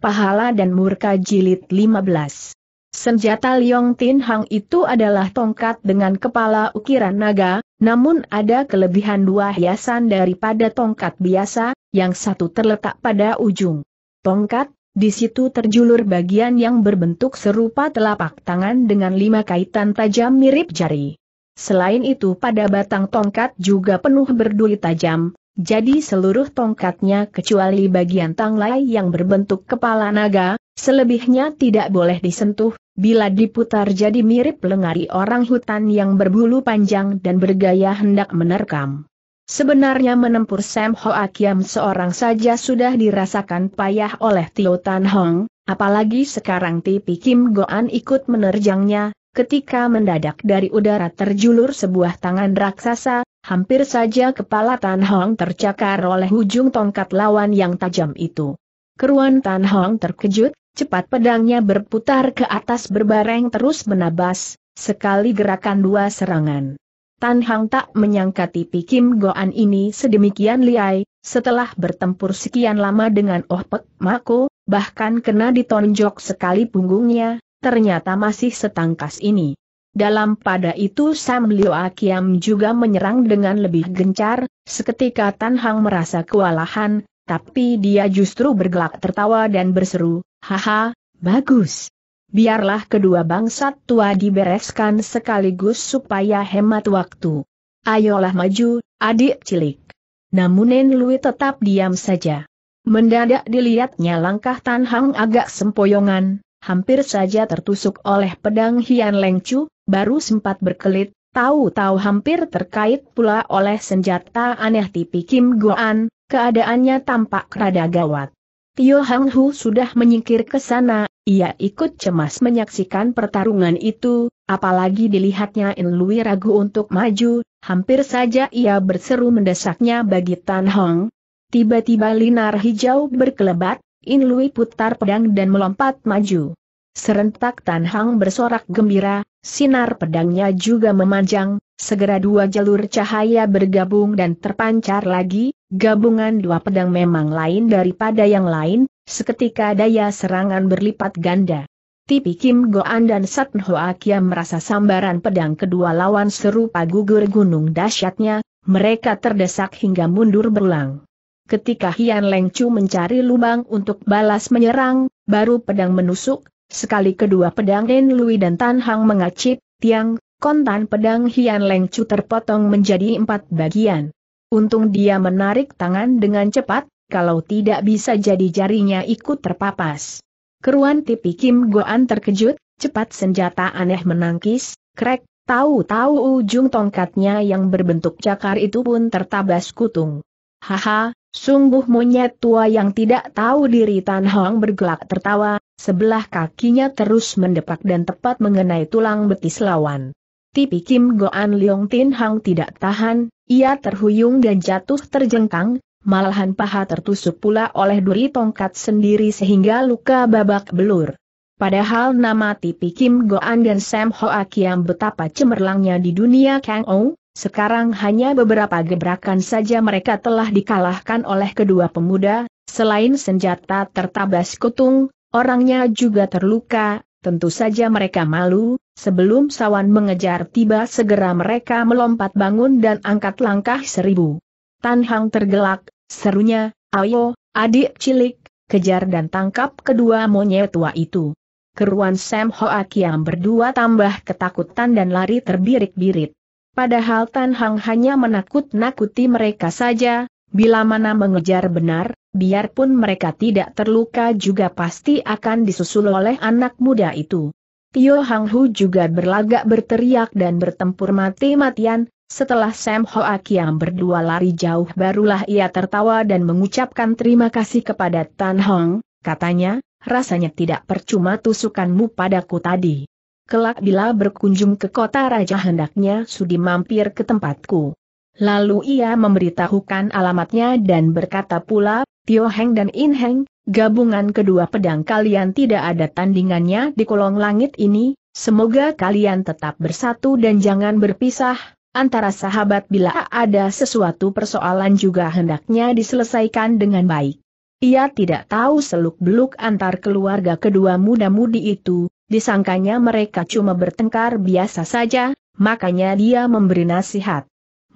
Pahala dan Murka Jilid 15 Senjata Liong Tin Hang itu adalah tongkat dengan kepala ukiran naga, namun ada kelebihan dua hiasan daripada tongkat biasa, yang satu terletak pada ujung. Tongkat, di situ terjulur bagian yang berbentuk serupa telapak tangan dengan lima kaitan tajam mirip jari. Selain itu pada batang tongkat juga penuh berduri tajam, jadi seluruh tongkatnya kecuali bagian tanglai yang berbentuk kepala naga, selebihnya tidak boleh disentuh, bila diputar jadi mirip lengari orang hutan yang berbulu panjang dan bergaya hendak menerkam. Sebenarnya menempur Sam Ho Akiam seorang saja sudah dirasakan payah oleh Tio Tan Hong, apalagi sekarang Tipi Kim Goan ikut menerjangnya, ketika mendadak dari udara terjulur sebuah tangan raksasa, Hampir saja kepala Tan Hong tercakar oleh ujung tongkat lawan yang tajam itu. Keruan Tan Hong terkejut, cepat pedangnya berputar ke atas berbareng terus menabas, sekali gerakan dua serangan. Tan Hong tak menyangka tipi Kim Goan ini sedemikian liai, setelah bertempur sekian lama dengan Oh Pek Mako, bahkan kena ditonjok sekali punggungnya, ternyata masih setangkas ini. Dalam pada itu Sam Liu Akiam juga menyerang dengan lebih gencar, seketika Tan Hang merasa kewalahan, tapi dia justru bergelak tertawa dan berseru, Haha, bagus. Biarlah kedua bangsat tua dibereskan sekaligus supaya hemat waktu. Ayolah maju, adik cilik. Namun Nen Lui tetap diam saja. Mendadak dilihatnya langkah Tan Hang agak sempoyongan, hampir saja tertusuk oleh pedang Hian Leng Chu, baru sempat berkelit, tahu-tahu hampir terkait pula oleh senjata aneh tipi Kim Goan, keadaannya tampak rada gawat. Tio Hang Hu sudah menyingkir ke sana, ia ikut cemas menyaksikan pertarungan itu, apalagi dilihatnya In Lui ragu untuk maju, hampir saja ia berseru mendesaknya bagi Tan Hong. Tiba-tiba linar hijau berkelebat, In Lui putar pedang dan melompat maju. Serentak Tan Hang bersorak gembira, sinar pedangnya juga memanjang, segera dua jalur cahaya bergabung dan terpancar lagi, gabungan dua pedang memang lain daripada yang lain, seketika daya serangan berlipat ganda. Tipi Kim Goan dan Sat Hoa Kia merasa sambaran pedang kedua lawan serupa gugur gunung dahsyatnya, mereka terdesak hingga mundur berulang. Ketika Hian Leng Chu mencari lubang untuk balas menyerang, baru pedang menusuk, Sekali kedua pedang Den Lui dan Tan Hang mengacip, tiang, kontan pedang Hian Leng Chu terpotong menjadi empat bagian. Untung dia menarik tangan dengan cepat, kalau tidak bisa jadi jarinya ikut terpapas. Keruan tipi Kim Goan terkejut, cepat senjata aneh menangkis, krek, tahu-tahu ujung tongkatnya yang berbentuk cakar itu pun tertabas kutung. Haha, Sungguh monyet tua yang tidak tahu diri Tan Hong bergelak tertawa, sebelah kakinya terus mendepak dan tepat mengenai tulang betis lawan. Tipi Kim Goan Leong Tin Hang tidak tahan, ia terhuyung dan jatuh terjengkang, malahan paha tertusuk pula oleh duri tongkat sendiri sehingga luka babak belur. Padahal nama Tipi Kim Goan dan Sam Hoa Kiam betapa cemerlangnya di dunia Kang Ong, sekarang hanya beberapa gebrakan saja mereka telah dikalahkan oleh kedua pemuda, selain senjata tertabas kutung, orangnya juga terluka, tentu saja mereka malu, sebelum sawan mengejar tiba segera mereka melompat bangun dan angkat langkah seribu. Tan Hang tergelak, serunya, ayo, adik cilik, kejar dan tangkap kedua monyet tua itu. Keruan Sam Hoa Kiam berdua tambah ketakutan dan lari terbirik-birit. Padahal Tan Hang hanya menakut-nakuti mereka saja, bila mana mengejar benar, biarpun mereka tidak terluka juga pasti akan disusul oleh anak muda itu. Tio Hang Hu juga berlagak berteriak dan bertempur mati-matian, setelah Sam Hoa Kiam berdua lari jauh barulah ia tertawa dan mengucapkan terima kasih kepada Tan Hong, katanya, rasanya tidak percuma tusukanmu padaku tadi. Kelak bila berkunjung ke kota raja hendaknya sudi mampir ke tempatku. Lalu ia memberitahukan alamatnya dan berkata pula, Tio Heng dan In Heng, gabungan kedua pedang kalian tidak ada tandingannya di kolong langit ini, semoga kalian tetap bersatu dan jangan berpisah, antara sahabat bila ada sesuatu persoalan juga hendaknya diselesaikan dengan baik. Ia tidak tahu seluk-beluk antar keluarga kedua muda-mudi itu, disangkanya mereka cuma bertengkar biasa saja, makanya dia memberi nasihat.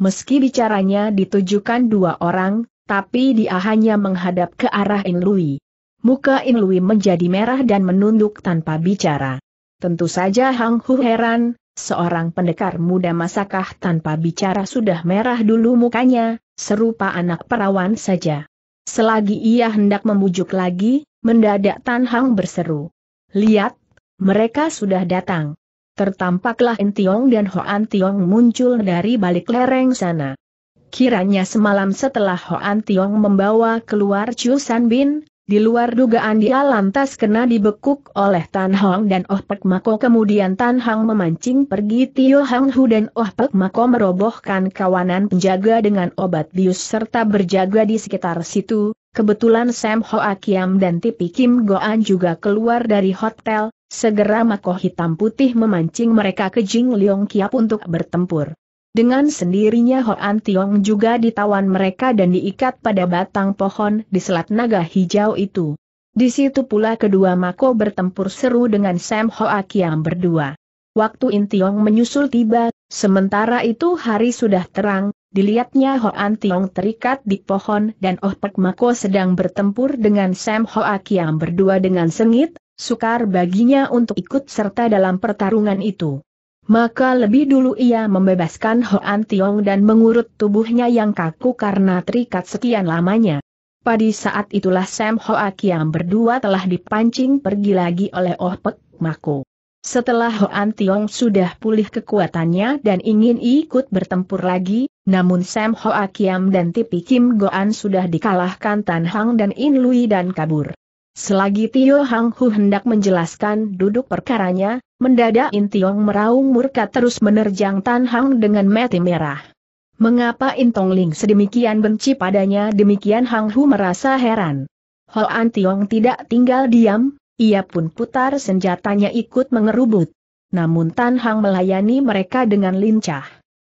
Meski bicaranya ditujukan dua orang, tapi dia hanya menghadap ke arah Inlui. Muka Inlui menjadi merah dan menunduk tanpa bicara. Tentu saja Hang Hu heran, seorang pendekar muda masakah tanpa bicara sudah merah dulu mukanya, serupa anak perawan saja. Selagi ia hendak memujuk lagi, mendadak Tan Hang berseru. Lihat, mereka sudah datang. Tertampaklah Entiong dan Hoan Tiong muncul dari balik lereng sana. Kiranya semalam setelah Hoan Tiong membawa keluar Chu San Bin, di luar dugaan dia lantas kena dibekuk oleh Tan Hong dan Oh Pek Mako kemudian Tan Hong memancing pergi Tio Hang Hu dan Oh Pek Mako merobohkan kawanan penjaga dengan obat bius serta berjaga di sekitar situ, kebetulan Sam Hoa Kiam dan Tipi Kim Goan juga keluar dari hotel, Segera makoh hitam putih memancing mereka ke Jing Liong Kiap untuk bertempur. Dengan sendirinya Hoan Tiong juga ditawan mereka dan diikat pada batang pohon di selat naga hijau itu. Di situ pula kedua Mako bertempur seru dengan Sam Hoa Kiam berdua. Waktu Intiong menyusul tiba, sementara itu hari sudah terang, dilihatnya Hoan Tiong terikat di pohon dan Oh Pek Mako sedang bertempur dengan Sam Hoa Kiam berdua dengan sengit, sukar baginya untuk ikut serta dalam pertarungan itu. Maka lebih dulu ia membebaskan Hoan Tiong dan mengurut tubuhnya yang kaku karena terikat sekian lamanya. Pada saat itulah Sam Hoa Kiam berdua telah dipancing pergi lagi oleh Oh Pek Mako. Setelah Hoan Tiong sudah pulih kekuatannya dan ingin ikut bertempur lagi, namun Sam Hoa Kiam dan Tipi Kim Goan sudah dikalahkan Tan Hang dan In Lui dan kabur. Selagi Tio Hang Hu hendak menjelaskan duduk perkaranya, mendadak In Tiong meraung murka terus menerjang Tan Hang dengan mati merah. Mengapa Intong Ling sedemikian benci padanya demikian Hang Hu merasa heran. An Tiong tidak tinggal diam, ia pun putar senjatanya ikut mengerubut. Namun Tan Hang melayani mereka dengan lincah.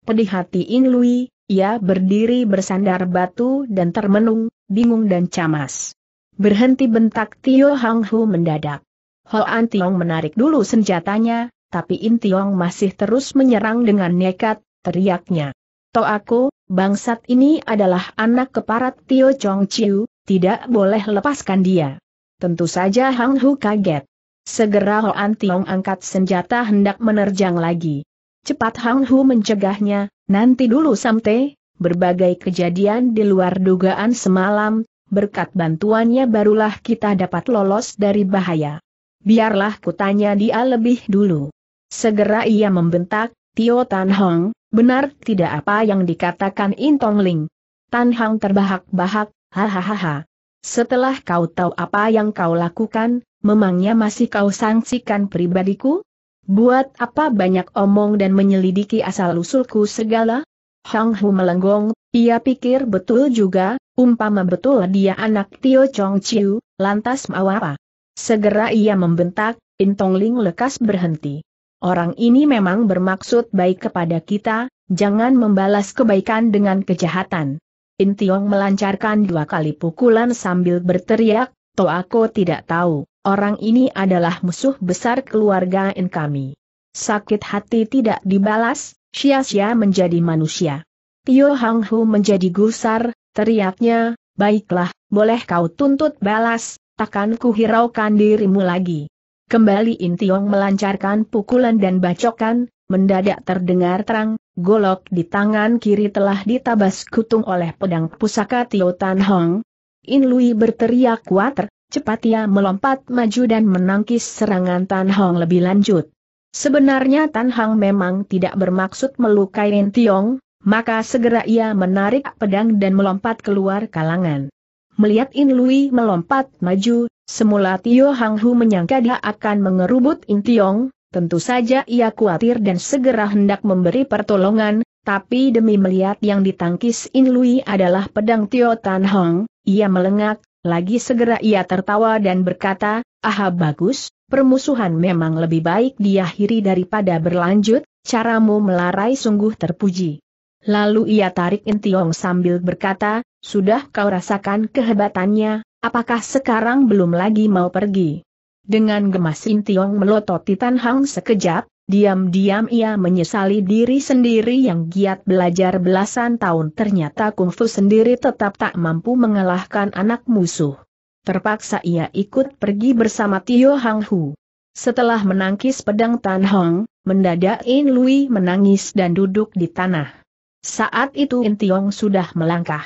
Pedih hati In Lui, ia berdiri bersandar batu dan termenung, bingung dan camas. Berhenti bentak Tio Hang Hu mendadak. An Tiong menarik dulu senjatanya, tapi In Tiong masih terus menyerang dengan nekat, teriaknya. To aku, bangsat ini adalah anak keparat Tio Chong Chiu, tidak boleh lepaskan dia. Tentu saja Hang Hu kaget. Segera An Tiong angkat senjata hendak menerjang lagi. Cepat Hang Hu mencegahnya, nanti dulu Samte, berbagai kejadian di luar dugaan semalam, berkat bantuannya barulah kita dapat lolos dari bahaya. Biarlah kutanya dia lebih dulu. Segera ia membentak, Tio Tan Hong, benar tidak apa yang dikatakan In Tong Ling. Tan Hong terbahak-bahak, hahaha. Setelah kau tahu apa yang kau lakukan, memangnya masih kau sangsikan pribadiku? Buat apa banyak omong dan menyelidiki asal-usulku segala? Hang Hu melenggong, ia pikir betul juga, umpama betul dia anak Tio Chong Chiu, lantas mau apa? Segera ia membentak, Intong Ling lekas berhenti. Orang ini memang bermaksud baik kepada kita, jangan membalas kebaikan dengan kejahatan. Intiong melancarkan dua kali pukulan sambil berteriak, To aku tidak tahu, orang ini adalah musuh besar keluarga In kami. Sakit hati tidak dibalas, sia-sia menjadi manusia. Tio Hang Hu menjadi gusar, teriaknya, baiklah, boleh kau tuntut balas, takkan hiraukan dirimu lagi. Kembali In Tiong melancarkan pukulan dan bacokan, mendadak terdengar terang, golok di tangan kiri telah ditabas kutung oleh pedang pusaka Tio Tan Hong. In Lui berteriak kuat, cepat ia melompat maju dan menangkis serangan Tan Hong lebih lanjut. Sebenarnya Tan Hong memang tidak bermaksud melukai In Tiong. Maka segera ia menarik pedang dan melompat keluar kalangan. Melihat In Lui melompat maju, semula Tio Hang Hu menyangka dia akan mengerubut In Tiong, tentu saja ia khawatir dan segera hendak memberi pertolongan, tapi demi melihat yang ditangkis In Lui adalah pedang Tio Tan Hong, ia melengak, lagi segera ia tertawa dan berkata, aha bagus, permusuhan memang lebih baik diakhiri daripada berlanjut, caramu melarai sungguh terpuji. Lalu ia tarik Intiong sambil berkata, sudah kau rasakan kehebatannya, apakah sekarang belum lagi mau pergi? Dengan gemas Intiong melototi Tan Hang sekejap, diam-diam ia menyesali diri sendiri yang giat belajar belasan tahun ternyata kungfu sendiri tetap tak mampu mengalahkan anak musuh. Terpaksa ia ikut pergi bersama Tio Hang Hu. Setelah menangkis pedang Tan Hong, mendadak In Lui menangis dan duduk di tanah. Saat itu Intiong sudah melangkah.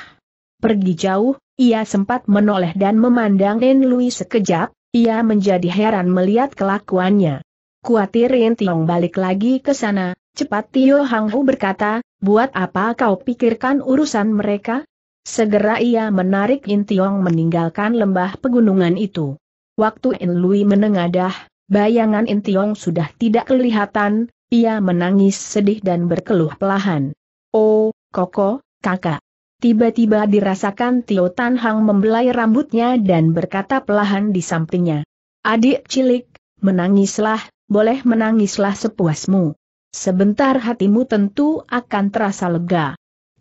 Pergi jauh, ia sempat menoleh dan memandang Den Lui sekejap, ia menjadi heran melihat kelakuannya. Kuatir Intiong balik lagi ke sana, cepat Tio Hang Hu berkata, buat apa kau pikirkan urusan mereka? Segera ia menarik Intiong meninggalkan lembah pegunungan itu. Waktu In Lui menengadah, bayangan Intiong sudah tidak kelihatan, ia menangis sedih dan berkeluh pelahan. Oh, Koko, kakak. Tiba-tiba dirasakan Tio Tan Hang membelai rambutnya dan berkata pelahan di sampingnya. Adik cilik, menangislah, boleh menangislah sepuasmu. Sebentar hatimu tentu akan terasa lega.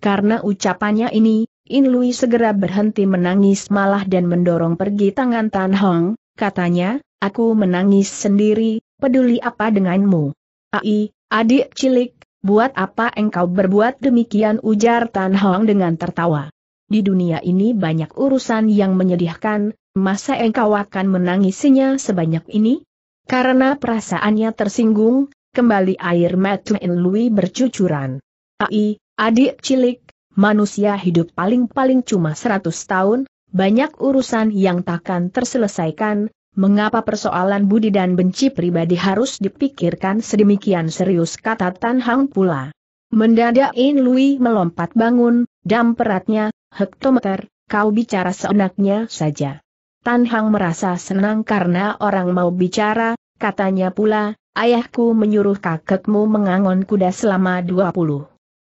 Karena ucapannya ini, In Lui segera berhenti menangis malah dan mendorong pergi tangan Tan Hong, katanya, aku menangis sendiri, peduli apa denganmu. Ai, adik cilik, Buat apa engkau berbuat demikian ujar Tan Hong dengan tertawa. Di dunia ini banyak urusan yang menyedihkan, masa engkau akan menangisinya sebanyak ini? Karena perasaannya tersinggung, kembali air Matu In Lui bercucuran. Ai, adik cilik, manusia hidup paling-paling cuma seratus tahun, banyak urusan yang takkan terselesaikan, Mengapa persoalan budi dan benci pribadi harus dipikirkan sedemikian serius kata Tan Hang pula. Mendadak In Lui melompat bangun, dam peratnya, hektometer, kau bicara seenaknya saja. Tan Hang merasa senang karena orang mau bicara, katanya pula, ayahku menyuruh kakekmu mengangon kuda selama 20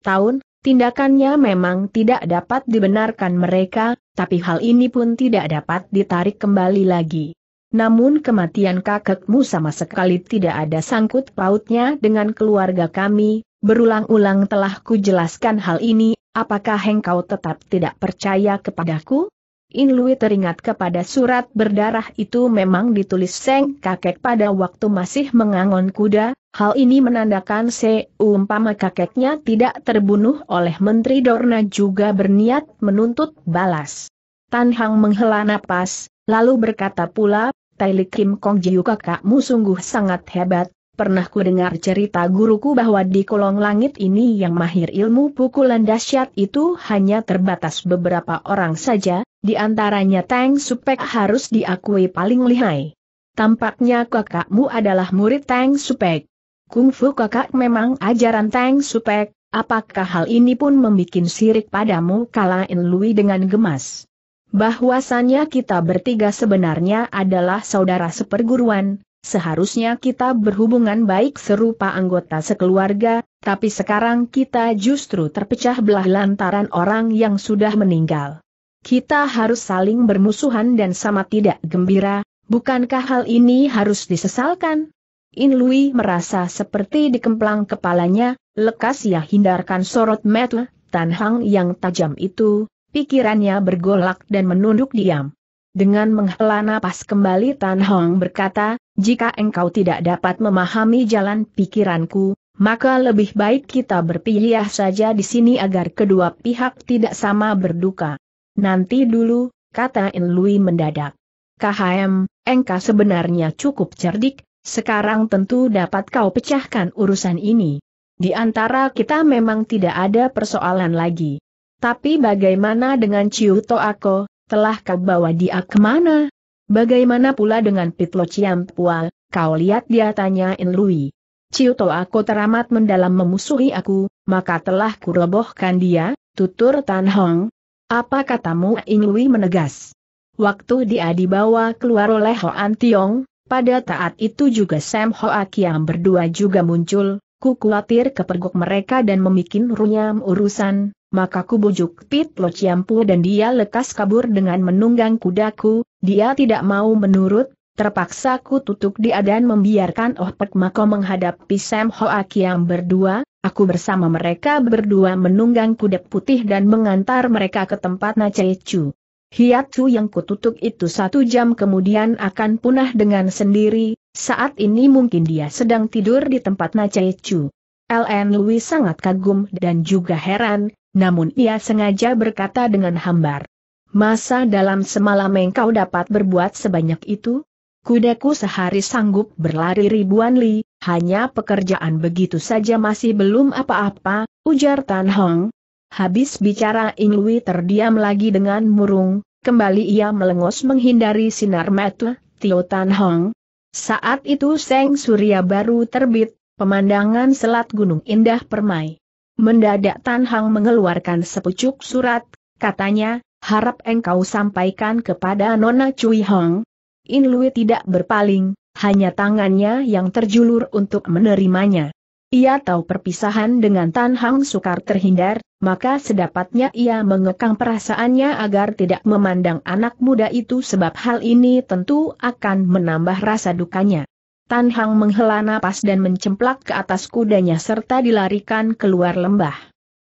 tahun, tindakannya memang tidak dapat dibenarkan mereka, tapi hal ini pun tidak dapat ditarik kembali lagi. Namun kematian kakekmu sama sekali tidak ada sangkut pautnya dengan keluarga kami, berulang-ulang telah kujelaskan hal ini, apakah engkau tetap tidak percaya kepadaku? in lui teringat kepada surat berdarah itu memang ditulis Seng kakek pada waktu masih mengangon kuda, hal ini menandakan seumpama kakeknya tidak terbunuh oleh Menteri Dorna juga berniat menuntut balas. Tan Hang menghela napas, lalu berkata pula Taili Kim Kong Jiu kakakmu sungguh sangat hebat, pernah ku dengar cerita guruku bahwa di kolong langit ini yang mahir ilmu pukulan dahsyat itu hanya terbatas beberapa orang saja, di antaranya Tang Supek harus diakui paling lihai. Tampaknya kakakmu adalah murid Tang Supek. Kungfu kakak memang ajaran Tang Supek, apakah hal ini pun membuat sirik padamu kalain Lui dengan gemas? bahwasannya kita bertiga sebenarnya adalah saudara seperguruan, seharusnya kita berhubungan baik serupa anggota sekeluarga, tapi sekarang kita justru terpecah belah lantaran orang yang sudah meninggal. Kita harus saling bermusuhan dan sama tidak gembira, bukankah hal ini harus disesalkan? In Lui merasa seperti dikemplang kepalanya, lekas ia hindarkan sorot metu, Tan yang tajam itu, pikirannya bergolak dan menunduk diam. Dengan menghela napas kembali Tan Hong berkata, jika engkau tidak dapat memahami jalan pikiranku, maka lebih baik kita berpilih saja di sini agar kedua pihak tidak sama berduka. Nanti dulu, kata In Lui mendadak. KHM, engkau sebenarnya cukup cerdik, sekarang tentu dapat kau pecahkan urusan ini. Di antara kita memang tidak ada persoalan lagi. Tapi bagaimana dengan Ciu Toako, telah kau bawa dia kemana? Bagaimana pula dengan Pitlo Pual? kau lihat dia tanyain Lui. Ciu Toako teramat mendalam memusuhi aku, maka telah kurobohkan dia, tutur Tan Hong. Apa katamu In Lui menegas? Waktu dia dibawa keluar oleh Hoan Tiong, pada saat itu juga Sam Ho Kiam berdua juga muncul, ku khawatir kepergok mereka dan memikin runyam urusan, maka ku bujuk Pit Lo Ciampu dan dia lekas kabur dengan menunggang kudaku, dia tidak mau menurut, terpaksa ku tutup dia dan membiarkan Oh Pek Mako menghadapi Sam Hoa Kiam berdua, aku bersama mereka berdua menunggang kuda putih dan mengantar mereka ke tempat Nacecu. Hiatu yang kututuk itu satu jam kemudian akan punah dengan sendiri, saat ini mungkin dia sedang tidur di tempat Nacecu. LN Louis sangat kagum dan juga heran, namun ia sengaja berkata dengan hambar. Masa dalam semalam engkau dapat berbuat sebanyak itu? Kudaku sehari sanggup berlari ribuan li, hanya pekerjaan begitu saja masih belum apa-apa, ujar Tan Hong. Habis bicara Lui terdiam lagi dengan murung, kembali ia melengos menghindari sinar mata, Tio Tan Hong. Saat itu Seng Surya baru terbit, pemandangan selat Gunung Indah Permai. Mendadak Tan Hang mengeluarkan sepucuk surat, katanya, harap engkau sampaikan kepada Nona Cui Hong. In Lui tidak berpaling, hanya tangannya yang terjulur untuk menerimanya. Ia tahu perpisahan dengan Tan Hang sukar terhindar, maka sedapatnya ia mengekang perasaannya agar tidak memandang anak muda itu sebab hal ini tentu akan menambah rasa dukanya. Tan Hang menghela napas dan mencemplak ke atas kudanya serta dilarikan keluar lembah.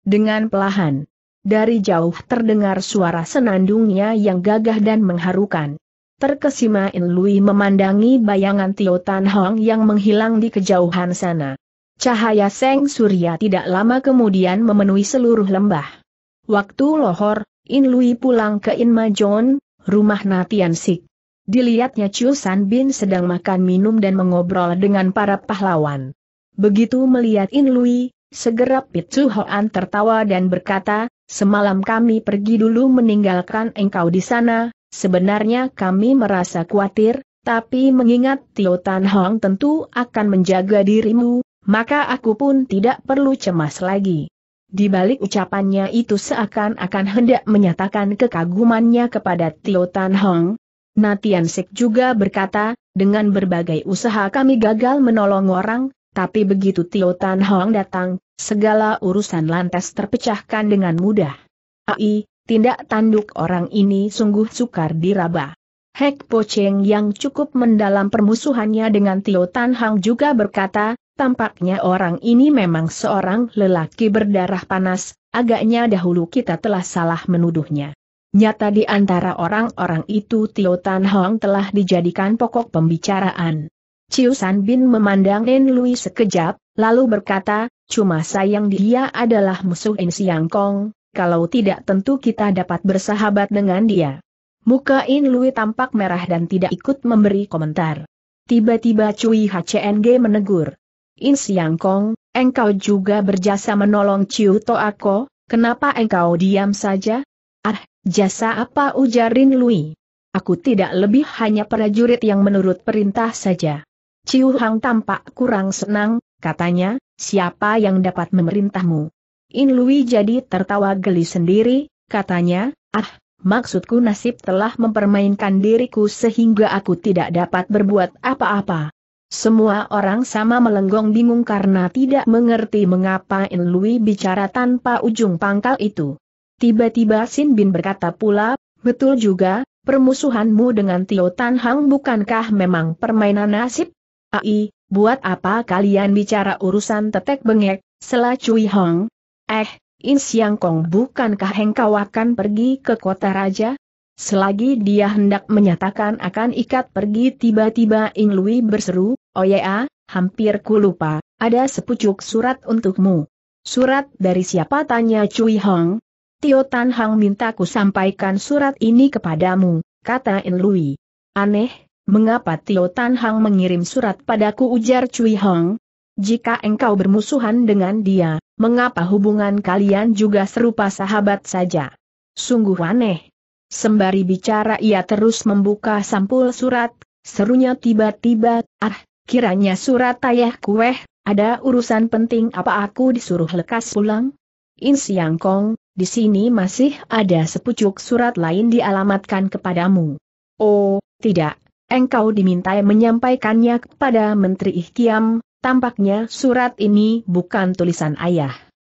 Dengan pelahan, dari jauh terdengar suara senandungnya yang gagah dan mengharukan. Terkesima In Lui memandangi bayangan Tio Tan Hong yang menghilang di kejauhan sana. Cahaya Seng Surya tidak lama kemudian memenuhi seluruh lembah. Waktu lohor, In Lui pulang ke In Majon, rumah Natian Sik. Dilihatnya Chu San Bin sedang makan minum dan mengobrol dengan para pahlawan. Begitu melihat In Lui, segera Chu Hoan tertawa dan berkata, semalam kami pergi dulu meninggalkan engkau di sana, sebenarnya kami merasa khawatir, tapi mengingat Tio Tan Hong tentu akan menjaga dirimu, maka aku pun tidak perlu cemas lagi. Di balik ucapannya itu seakan-akan hendak menyatakan kekagumannya kepada Tio Tan Hong, Natian Sek juga berkata, dengan berbagai usaha kami gagal menolong orang, tapi begitu Tio Tan Hong datang, segala urusan lantas terpecahkan dengan mudah. Ai, tindak tanduk orang ini sungguh sukar diraba. Hek Po Cheng yang cukup mendalam permusuhannya dengan Tio Tan Hong juga berkata, tampaknya orang ini memang seorang lelaki berdarah panas, agaknya dahulu kita telah salah menuduhnya. Nyata di antara orang-orang itu Tio Tan Hong telah dijadikan pokok pembicaraan. Chiu San Bin memandang Nen Lui sekejap, lalu berkata, cuma sayang dia adalah musuh In Siang Kong, kalau tidak tentu kita dapat bersahabat dengan dia. Muka In Lui tampak merah dan tidak ikut memberi komentar. Tiba-tiba Cui HCNG menegur. In Siang Kong, engkau juga berjasa menolong Ciu Toako, kenapa engkau diam saja? Ah, Jasa apa ujarin Lui? Aku tidak lebih hanya prajurit yang menurut perintah saja. Ciu Hang tampak kurang senang, katanya, siapa yang dapat memerintahmu? In Lui jadi tertawa geli sendiri, katanya, ah, maksudku nasib telah mempermainkan diriku sehingga aku tidak dapat berbuat apa-apa. Semua orang sama melenggong bingung karena tidak mengerti mengapa In Lui bicara tanpa ujung pangkal itu. Tiba-tiba Sin Bin berkata pula, betul juga, permusuhanmu dengan Tio Tan Hang bukankah memang permainan nasib? Ai, buat apa kalian bicara urusan tetek bengek, selah Cui Hong? Eh, In Siang Kong bukankah engkau akan pergi ke kota raja? Selagi dia hendak menyatakan akan ikat pergi tiba-tiba Ing Lui berseru, oh ya, hampir ku lupa, ada sepucuk surat untukmu. Surat dari siapa tanya Cui Hong? Tio Tan Hang minta ku sampaikan surat ini kepadamu, kata In Lui. Aneh, mengapa Tio Tan Hang mengirim surat padaku ujar Cui Hong? Jika engkau bermusuhan dengan dia, mengapa hubungan kalian juga serupa sahabat saja? Sungguh aneh. Sembari bicara ia terus membuka sampul surat, serunya tiba-tiba, ah, kiranya surat ayah kueh, ada urusan penting apa aku disuruh lekas pulang? In Siang Kong, di sini masih ada sepucuk surat lain dialamatkan kepadamu. Oh, tidak, engkau dimintai menyampaikannya kepada Menteri Ikhtiam, tampaknya surat ini bukan tulisan ayah.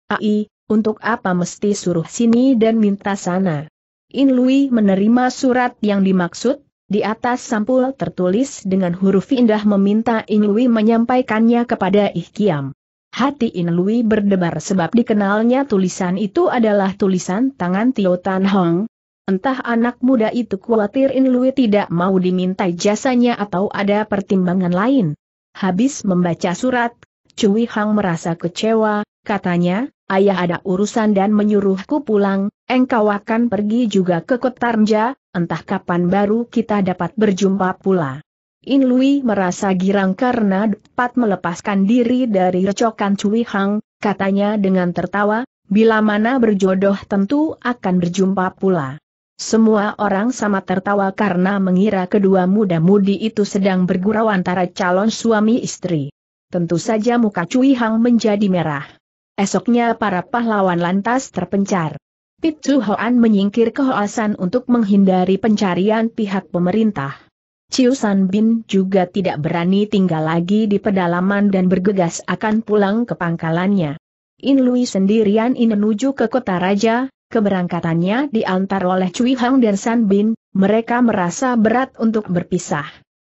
Ai, untuk apa mesti suruh sini dan minta sana? In Lui menerima surat yang dimaksud, di atas sampul tertulis dengan huruf indah meminta In Lui menyampaikannya kepada Ikhtiam. Hati In Lui berdebar sebab dikenalnya tulisan itu adalah tulisan tangan Tio Tan Hong. Entah anak muda itu khawatir In Lui tidak mau dimintai jasanya atau ada pertimbangan lain. Habis membaca surat, Cui Hang merasa kecewa, katanya, ayah ada urusan dan menyuruhku pulang, engkau akan pergi juga ke Kotarnja, entah kapan baru kita dapat berjumpa pula. In Lui merasa girang karena dapat melepaskan diri dari recokan Cui Hang, katanya dengan tertawa, bila mana berjodoh tentu akan berjumpa pula. Semua orang sama tertawa karena mengira kedua muda-mudi itu sedang bergurau antara calon suami istri. Tentu saja muka Cui Hang menjadi merah. Esoknya para pahlawan lantas terpencar. Pit Chu Hoan menyingkir ke Hoasan untuk menghindari pencarian pihak pemerintah. Ciu San Bin juga tidak berani tinggal lagi di pedalaman dan bergegas akan pulang ke pangkalannya. In Lui sendirian ini menuju ke kota raja, keberangkatannya diantar oleh Cui Hang dan San Bin, mereka merasa berat untuk berpisah.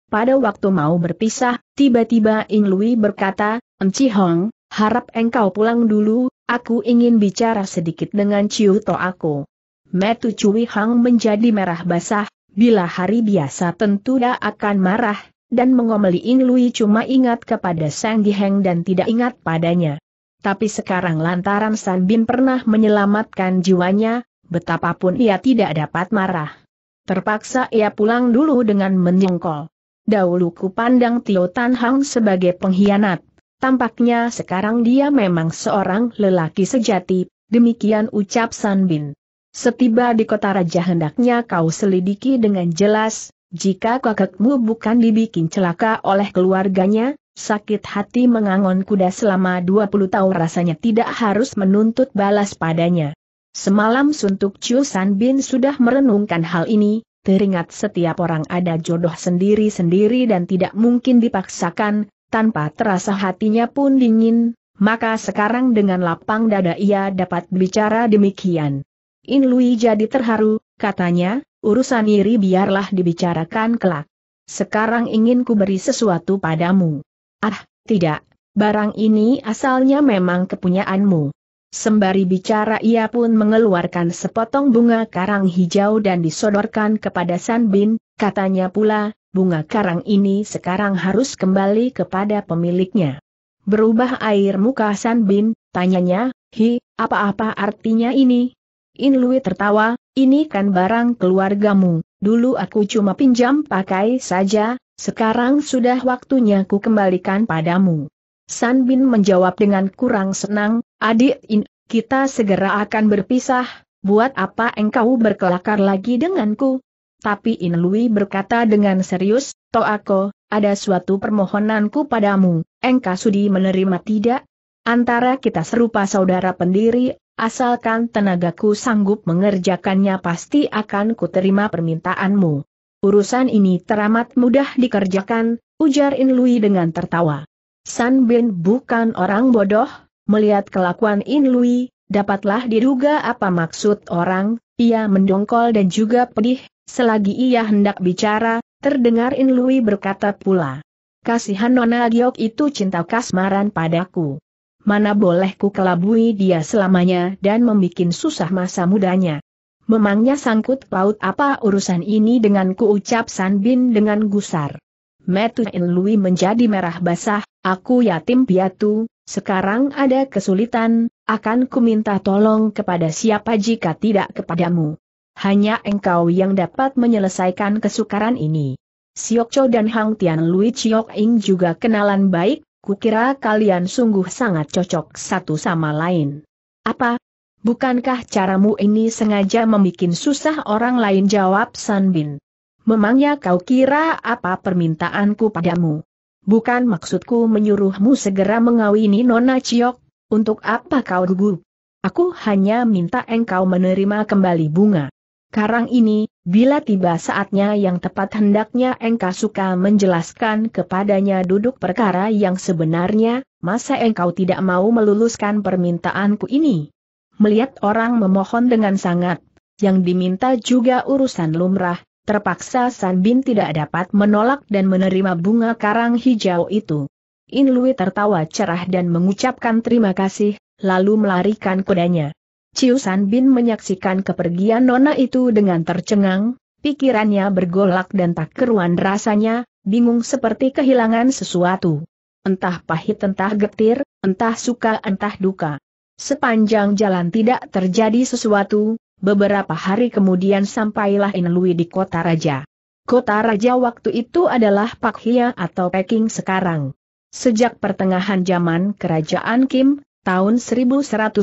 Pada waktu mau berpisah, tiba-tiba In Lui berkata, Enci Hong, harap engkau pulang dulu, aku ingin bicara sedikit dengan Ciu To aku. Metu Cui Hang menjadi merah basah, Bila hari biasa tentu dia akan marah, dan mengomeli Ing Lui cuma ingat kepada Sang Diheng dan tidak ingat padanya. Tapi sekarang lantaran San Bin pernah menyelamatkan jiwanya, betapapun ia tidak dapat marah. Terpaksa ia pulang dulu dengan menyongkol. Dahulu ku pandang Tio Tan Hang sebagai pengkhianat. Tampaknya sekarang dia memang seorang lelaki sejati, demikian ucap San Bin. Setiba di kota raja hendaknya kau selidiki dengan jelas, jika kakekmu bukan dibikin celaka oleh keluarganya, sakit hati mengangon kuda selama 20 tahun rasanya tidak harus menuntut balas padanya. Semalam suntuk Chu San Bin sudah merenungkan hal ini, teringat setiap orang ada jodoh sendiri-sendiri dan tidak mungkin dipaksakan, tanpa terasa hatinya pun dingin, maka sekarang dengan lapang dada ia dapat bicara demikian. In Lui jadi terharu, katanya, urusan iri biarlah dibicarakan kelak. Sekarang ingin ku beri sesuatu padamu. Ah, tidak, barang ini asalnya memang kepunyaanmu. Sembari bicara ia pun mengeluarkan sepotong bunga karang hijau dan disodorkan kepada San Bin, katanya pula, bunga karang ini sekarang harus kembali kepada pemiliknya. Berubah air muka San Bin, tanyanya, hi, apa-apa artinya ini? In Lui tertawa, ini kan barang keluargamu, dulu aku cuma pinjam pakai saja, sekarang sudah waktunya ku kembalikan padamu. San Bin menjawab dengan kurang senang, adik In, kita segera akan berpisah, buat apa engkau berkelakar lagi denganku? Tapi In Lui berkata dengan serius, aku, ada suatu permohonanku padamu, engkau sudi menerima tidak? Antara kita serupa saudara pendiri, asalkan tenagaku sanggup mengerjakannya pasti akan kuterima permintaanmu. Urusan ini teramat mudah dikerjakan, ujar In Lui dengan tertawa. San Bin bukan orang bodoh, melihat kelakuan In Lui, dapatlah diduga apa maksud orang, ia mendongkol dan juga pedih, selagi ia hendak bicara, terdengar In Lui berkata pula. Kasihan Nona Giok itu cinta kasmaran padaku mana boleh ku kelabui dia selamanya dan membuat susah masa mudanya. Memangnya sangkut paut apa urusan ini dengan ku ucap San Bin dengan gusar. Metu In Lui menjadi merah basah, aku yatim piatu, sekarang ada kesulitan, akan ku minta tolong kepada siapa jika tidak kepadamu. Hanya engkau yang dapat menyelesaikan kesukaran ini. Siok Cho dan Hang Tian Lui Chiok Ing juga kenalan baik, Kukira kalian sungguh sangat cocok satu sama lain. Apa? Bukankah caramu ini sengaja membuat susah orang lain jawab Sanbin? Memangnya kau kira apa permintaanku padamu? Bukan maksudku menyuruhmu segera mengawini Nona Ciok, untuk apa kau gugup? Aku hanya minta engkau menerima kembali bunga. Karang ini, bila tiba saatnya yang tepat hendaknya engkau suka menjelaskan kepadanya duduk perkara yang sebenarnya, masa engkau tidak mau meluluskan permintaanku ini? Melihat orang memohon dengan sangat, yang diminta juga urusan lumrah, terpaksa San Bin tidak dapat menolak dan menerima bunga karang hijau itu. In Lui tertawa cerah dan mengucapkan terima kasih, lalu melarikan kudanya. Ciu San Bin menyaksikan kepergian Nona itu dengan tercengang, pikirannya bergolak dan tak keruan rasanya, bingung seperti kehilangan sesuatu. Entah pahit entah getir, entah suka entah duka. Sepanjang jalan tidak terjadi sesuatu, beberapa hari kemudian sampailah Inlui di kota raja. Kota raja waktu itu adalah Pak Hia atau Peking sekarang. Sejak pertengahan zaman kerajaan Kim, Tahun 1153,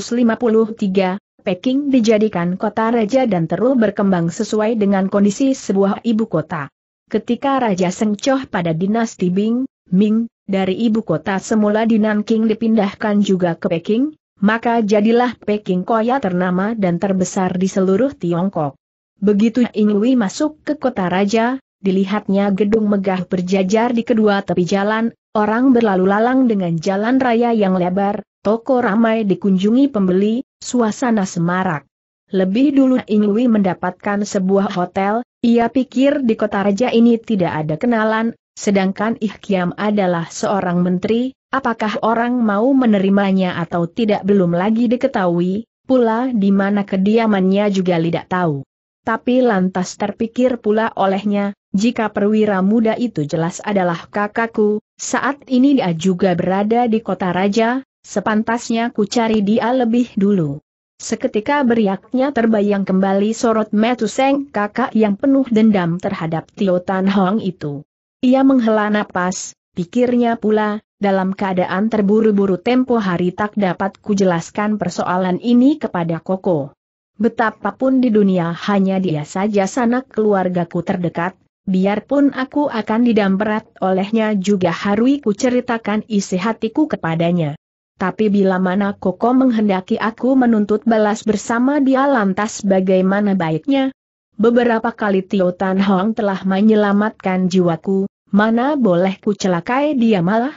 Peking dijadikan kota raja dan terus berkembang sesuai dengan kondisi sebuah ibu kota. Ketika Raja Sengcoh pada dinasti Bing, Ming, dari ibu kota semula di Nanking dipindahkan juga ke Peking, maka jadilah Peking Koya ternama dan terbesar di seluruh Tiongkok. Begitu Ingwi masuk ke kota raja, dilihatnya gedung megah berjajar di kedua tepi jalan, orang berlalu lalang dengan jalan raya yang lebar, Toko ramai dikunjungi pembeli, suasana semarak. Lebih dulu Ingwi mendapatkan sebuah hotel, ia pikir di kota raja ini tidak ada kenalan, sedangkan Ihkiam adalah seorang menteri, apakah orang mau menerimanya atau tidak belum lagi diketahui, pula di mana kediamannya juga tidak tahu. Tapi lantas terpikir pula olehnya, jika perwira muda itu jelas adalah kakakku, saat ini dia juga berada di kota raja, Sepantasnya ku cari dia lebih dulu. Seketika beriaknya terbayang kembali sorot Metuseng kakak yang penuh dendam terhadap Tio Tan Hong itu. Ia menghela napas, pikirnya pula, dalam keadaan terburu-buru tempo hari tak dapat kujelaskan persoalan ini kepada Koko. Betapapun di dunia hanya dia saja sanak keluargaku terdekat, biarpun aku akan didamperat olehnya juga harui ku ceritakan isi hatiku kepadanya. Tapi bila mana Koko menghendaki aku menuntut balas bersama dia lantas bagaimana baiknya? Beberapa kali Tio Tan Hong telah menyelamatkan jiwaku, mana boleh ku celakai dia malah?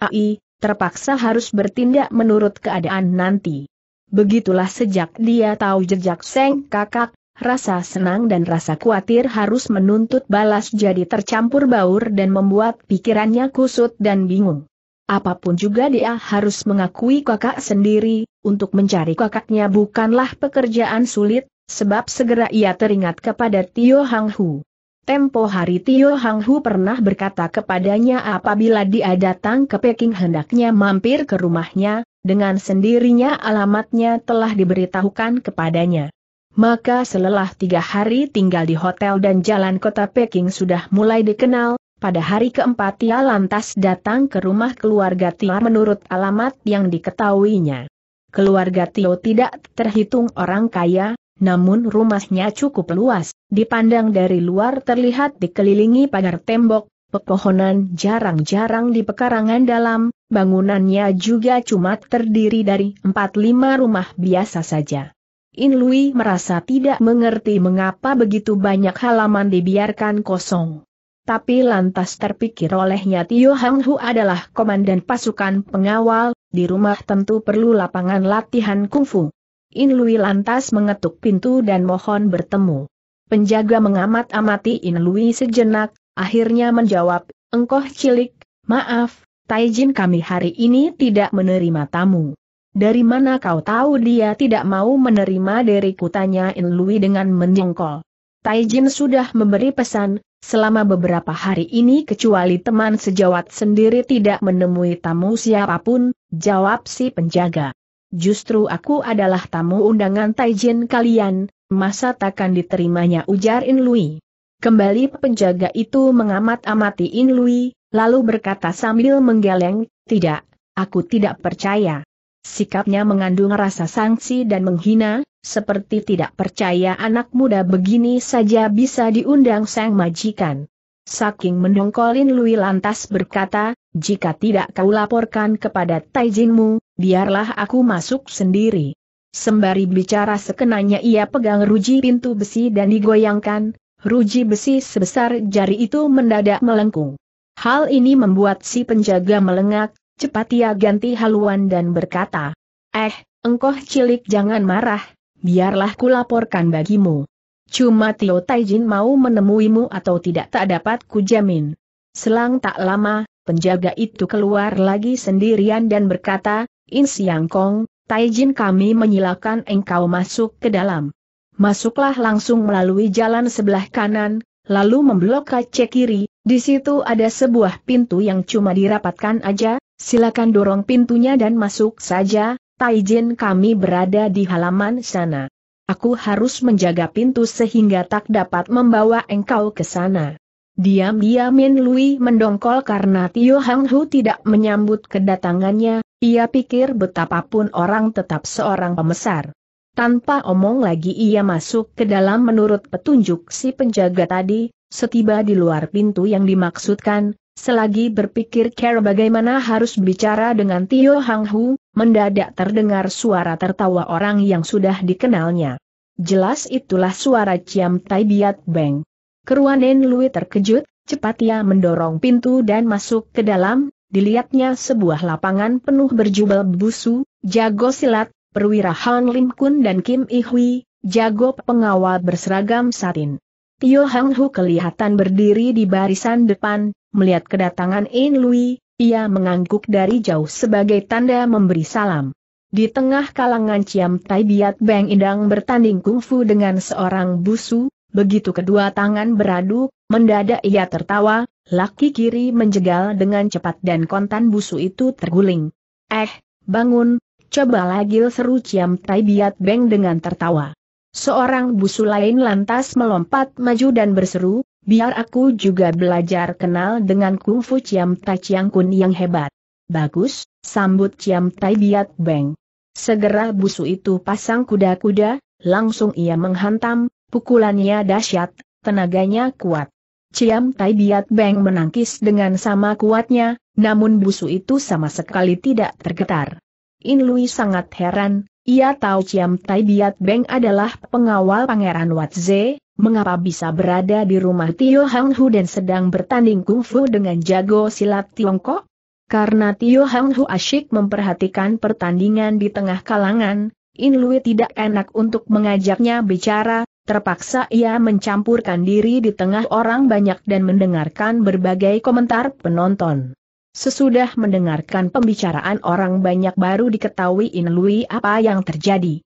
Ai, terpaksa harus bertindak menurut keadaan nanti. Begitulah sejak dia tahu jejak Seng kakak, rasa senang dan rasa khawatir harus menuntut balas jadi tercampur baur dan membuat pikirannya kusut dan bingung. Apapun juga dia harus mengakui kakak sendiri, untuk mencari kakaknya bukanlah pekerjaan sulit, sebab segera ia teringat kepada Tio Hang Hu. Tempo hari Tio Hang Hu pernah berkata kepadanya apabila dia datang ke Peking hendaknya mampir ke rumahnya, dengan sendirinya alamatnya telah diberitahukan kepadanya. Maka selelah tiga hari tinggal di hotel dan jalan kota Peking sudah mulai dikenal, pada hari keempat ia lantas datang ke rumah keluarga Tio menurut alamat yang diketahuinya. Keluarga Tio tidak terhitung orang kaya, namun rumahnya cukup luas, dipandang dari luar terlihat dikelilingi pagar tembok, pepohonan jarang-jarang di pekarangan dalam, bangunannya juga cuma terdiri dari 4-5 rumah biasa saja. In Lui merasa tidak mengerti mengapa begitu banyak halaman dibiarkan kosong tapi lantas terpikir olehnya Tio Hang Hu adalah komandan pasukan pengawal, di rumah tentu perlu lapangan latihan kungfu. In Lui lantas mengetuk pintu dan mohon bertemu. Penjaga mengamat-amati In Lui sejenak, akhirnya menjawab, engkoh cilik, maaf, Taijin kami hari ini tidak menerima tamu. Dari mana kau tahu dia tidak mau menerima Dari kutanya In Lui dengan menjengkol. Taijin sudah memberi pesan, selama beberapa hari ini kecuali teman sejawat sendiri tidak menemui tamu siapapun, jawab si penjaga. Justru aku adalah tamu undangan Taijin kalian, masa takkan diterimanya ujar Inlui. Kembali penjaga itu mengamat-amati Inlui, lalu berkata sambil menggeleng, tidak, aku tidak percaya. Sikapnya mengandung rasa sanksi dan menghina, seperti tidak percaya anak muda begini saja bisa diundang sang majikan. Saking mendongkolin Lui lantas berkata, jika tidak kau laporkan kepada Taijinmu, biarlah aku masuk sendiri. Sembari bicara sekenanya ia pegang ruji pintu besi dan digoyangkan, ruji besi sebesar jari itu mendadak melengkung. Hal ini membuat si penjaga melengak, Cepat ia ganti haluan dan berkata, Eh, engkau cilik jangan marah, biarlah kulaporkan bagimu. Cuma Tio Taijin mau menemuimu atau tidak tak dapat kujamin. Selang tak lama, penjaga itu keluar lagi sendirian dan berkata, In Siang Kong, Taijin kami menyilakan engkau masuk ke dalam. Masuklah langsung melalui jalan sebelah kanan, lalu memblok kaca kiri, di situ ada sebuah pintu yang cuma dirapatkan aja, Silakan dorong pintunya dan masuk saja, Taijin kami berada di halaman sana. Aku harus menjaga pintu sehingga tak dapat membawa engkau ke sana. Diam-diam Min Lui mendongkol karena Tio Hang Hu tidak menyambut kedatangannya, ia pikir betapapun orang tetap seorang pemesar. Tanpa omong lagi ia masuk ke dalam menurut petunjuk si penjaga tadi, setiba di luar pintu yang dimaksudkan, Selagi berpikir Care bagaimana harus bicara dengan Tio Hang Hu, mendadak terdengar suara tertawa orang yang sudah dikenalnya. Jelas itulah suara Ciam Tai Biat Beng. Keruanen Lui terkejut, cepat ia mendorong pintu dan masuk ke dalam, dilihatnya sebuah lapangan penuh berjubel busu, jago silat, perwira Han Lim Kun dan Kim Ihui, jago pengawal berseragam satin. Tio Hang Hu kelihatan berdiri di barisan depan, Melihat kedatangan In Lui, ia mengangguk dari jauh sebagai tanda memberi salam. Di tengah kalangan Ciam Tai Biat Beng Indang bertanding kungfu dengan seorang busu, begitu kedua tangan beradu, mendadak ia tertawa, laki kiri menjegal dengan cepat dan kontan busu itu terguling. Eh, bangun, coba lagi seru Ciam Tai Biat Beng dengan tertawa. Seorang busu lain lantas melompat maju dan berseru, Biar aku juga belajar kenal dengan kungfu Ciam Tai Chiang Kun yang hebat. Bagus, sambut Ciam Tai Biat Beng. Segera busu itu pasang kuda-kuda, langsung ia menghantam, pukulannya dahsyat, tenaganya kuat. Ciam Tai Biat Beng menangkis dengan sama kuatnya, namun busu itu sama sekali tidak tergetar. In Lui sangat heran, ia tahu Ciam Tai Biat Beng adalah pengawal Pangeran Watze, mengapa bisa berada di rumah Tio Hang Hu dan sedang bertanding kungfu dengan jago silat Tiongkok? Karena Tio Hang Hu asyik memperhatikan pertandingan di tengah kalangan, In Lui tidak enak untuk mengajaknya bicara, terpaksa ia mencampurkan diri di tengah orang banyak dan mendengarkan berbagai komentar penonton. Sesudah mendengarkan pembicaraan orang banyak baru diketahui In Lui apa yang terjadi.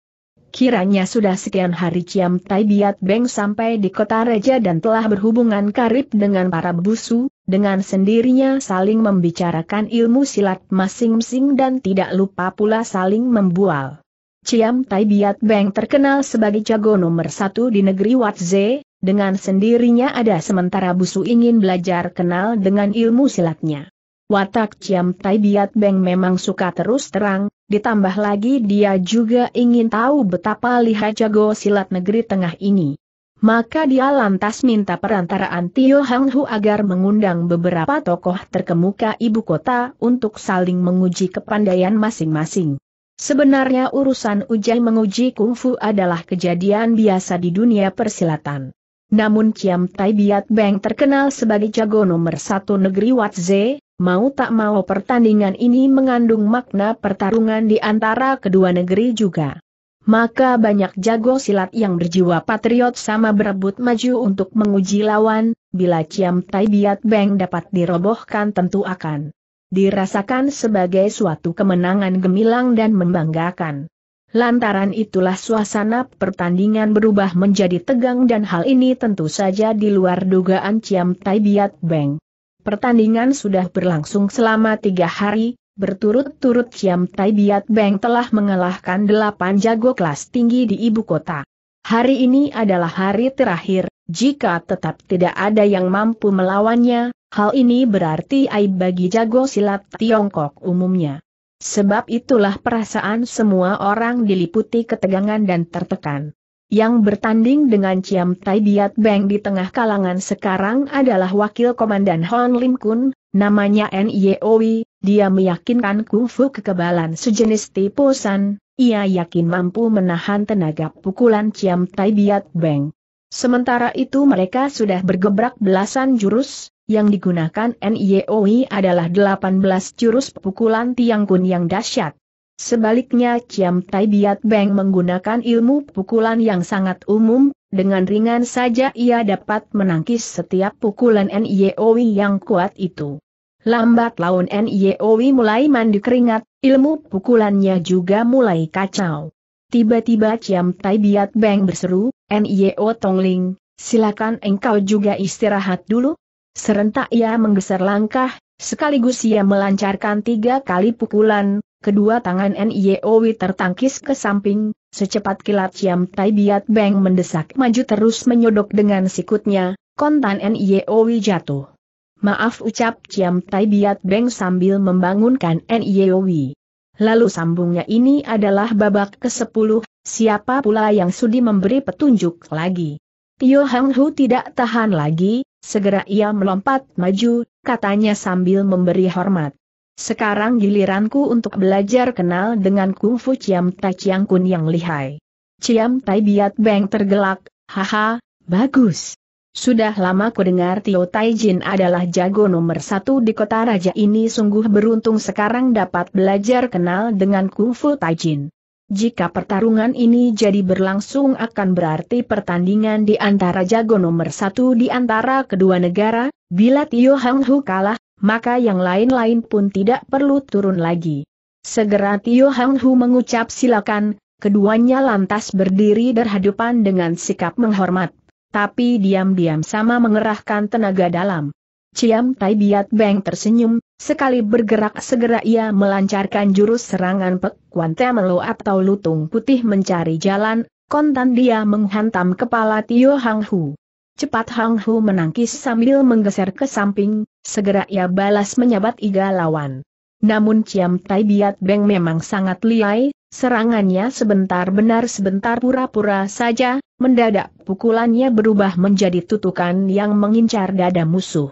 Kiranya sudah sekian hari Ciam Tai Biat Beng sampai di kota Raja dan telah berhubungan karib dengan para busu, dengan sendirinya saling membicarakan ilmu silat masing-masing dan tidak lupa pula saling membual. Ciam Tai Biat Beng terkenal sebagai jago nomor satu di negeri Watze, dengan sendirinya ada sementara busu ingin belajar kenal dengan ilmu silatnya. Watak Ciam Tai Biat Beng memang suka terus terang, Ditambah lagi dia juga ingin tahu betapa lihat jago silat negeri tengah ini. Maka dia lantas minta perantaraan Tio Hang Hu agar mengundang beberapa tokoh terkemuka ibu kota untuk saling menguji kepandaian masing-masing. Sebenarnya urusan ujian menguji kungfu adalah kejadian biasa di dunia persilatan. Namun Ciam Tai Biat Beng terkenal sebagai jago nomor satu negeri Watze, mau tak mau pertandingan ini mengandung makna pertarungan di antara kedua negeri juga. Maka banyak jago silat yang berjiwa patriot sama berebut maju untuk menguji lawan, bila Ciam Tai Biat Beng dapat dirobohkan tentu akan dirasakan sebagai suatu kemenangan gemilang dan membanggakan. Lantaran itulah suasana pertandingan berubah menjadi tegang dan hal ini tentu saja di luar dugaan Ciam Tai Biat Beng. Pertandingan sudah berlangsung selama tiga hari, berturut-turut Chiam Tai Biat Beng telah mengalahkan delapan jago kelas tinggi di ibu kota. Hari ini adalah hari terakhir, jika tetap tidak ada yang mampu melawannya, hal ini berarti aib bagi jago silat Tiongkok umumnya. Sebab itulah perasaan semua orang diliputi ketegangan dan tertekan yang bertanding dengan Chiam Tai Biat Beng di tengah kalangan sekarang adalah wakil komandan Hon Lim Kun, namanya Nyeowi, dia meyakinkan kungfu kekebalan sejenis tipusan, ia yakin mampu menahan tenaga pukulan Chiam Tai Biat Beng. Sementara itu mereka sudah bergebrak belasan jurus, yang digunakan Nyeowi adalah 18 jurus pukulan Tiang Kun yang dahsyat. Sebaliknya Chiam Tai Biat Beng menggunakan ilmu pukulan yang sangat umum, dengan ringan saja ia dapat menangkis setiap pukulan Nyeowi yang kuat itu. Lambat laun Nyeowi mulai mandi keringat, ilmu pukulannya juga mulai kacau. Tiba-tiba Chiam Tai Biat Beng berseru, Nyeo Tongling, silakan engkau juga istirahat dulu. Serentak ia menggeser langkah, sekaligus ia melancarkan tiga kali pukulan, kedua tangan N.I.O.W. tertangkis ke samping, secepat kilat Chiam Tai Biat Beng mendesak maju terus menyodok dengan sikutnya, kontan N.I.O.W. jatuh. Maaf ucap Chiam Tai Biat Beng sambil membangunkan N.I.O.W. Lalu sambungnya ini adalah babak ke-10, siapa pula yang sudi memberi petunjuk lagi? Tio Hang Hu tidak tahan lagi, segera ia melompat maju, katanya sambil memberi hormat. Sekarang giliranku untuk belajar kenal dengan kungfu Ciam Tai Chiang Kun yang lihai. Ciam Tai Biat Beng tergelak, haha, bagus. Sudah lama ku dengar Tio Jin adalah jago nomor satu di kota raja ini sungguh beruntung sekarang dapat belajar kenal dengan kungfu Jin. Jika pertarungan ini jadi berlangsung akan berarti pertandingan di antara jago nomor satu di antara kedua negara, bila Tio Hang Hu kalah maka yang lain-lain pun tidak perlu turun lagi. Segera Tio Hang Hu mengucap silakan, keduanya lantas berdiri berhadapan dengan sikap menghormat. Tapi diam-diam sama mengerahkan tenaga dalam. Ciam Tai Biat Beng tersenyum, sekali bergerak segera ia melancarkan jurus serangan Pek Kuan Temelo atau lutung putih mencari jalan, kontan dia menghantam kepala Tio Hang Hu. Cepat Hang Hu menangkis sambil menggeser ke samping, Segera ia balas menyabat iga lawan. Namun Ciam Tai Biat Beng memang sangat liai, serangannya sebentar benar sebentar pura-pura saja, mendadak pukulannya berubah menjadi tutukan yang mengincar dada musuh.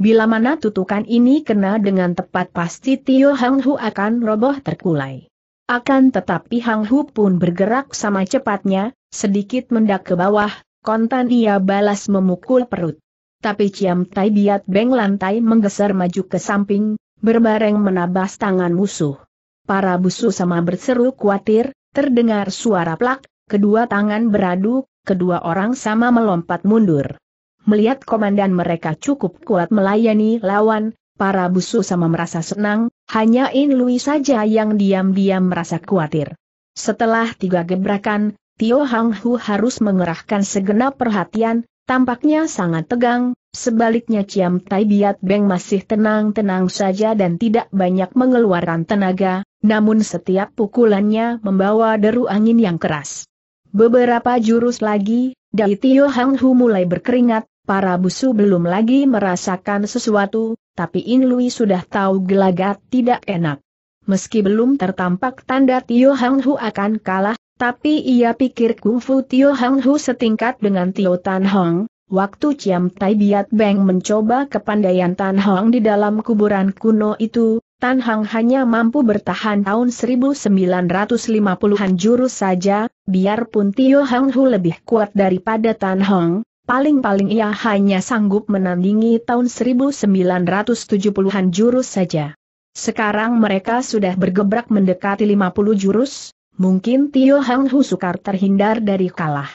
Bila mana tutukan ini kena dengan tepat pasti Tio Hang Hu akan roboh terkulai. Akan tetapi Hang Hu pun bergerak sama cepatnya, sedikit mendak ke bawah, kontan ia balas memukul perut tapi Ciam Tai Biat Beng lantai menggeser maju ke samping, berbareng menabas tangan musuh. Para busu sama berseru khawatir, terdengar suara plak, kedua tangan beradu, kedua orang sama melompat mundur. Melihat komandan mereka cukup kuat melayani lawan, para busu sama merasa senang, hanya In Lui saja yang diam-diam merasa khawatir. Setelah tiga gebrakan, Tio Hang Hu harus mengerahkan segenap perhatian, Tampaknya sangat tegang, sebaliknya Ciam Tai Biat Beng masih tenang-tenang saja dan tidak banyak mengeluarkan tenaga, namun setiap pukulannya membawa deru angin yang keras. Beberapa jurus lagi, Dai Tio Hang Hu mulai berkeringat, para busu belum lagi merasakan sesuatu, tapi In Lui sudah tahu gelagat tidak enak. Meski belum tertampak tanda Tio Hang Hu akan kalah, tapi ia pikir Kung Fu Tio Hang Hu setingkat dengan Tio Tan Hong, waktu Chiam Tai Biat Beng mencoba kepandaian Tan Hong di dalam kuburan kuno itu, Tan Hong hanya mampu bertahan tahun 1950-an jurus saja, biarpun Tio Hang Hu lebih kuat daripada Tan Hong, paling-paling ia hanya sanggup menandingi tahun 1970-an jurus saja. Sekarang mereka sudah bergebrak mendekati 50 jurus, Mungkin Tio Hang Hu sukar terhindar dari kalah.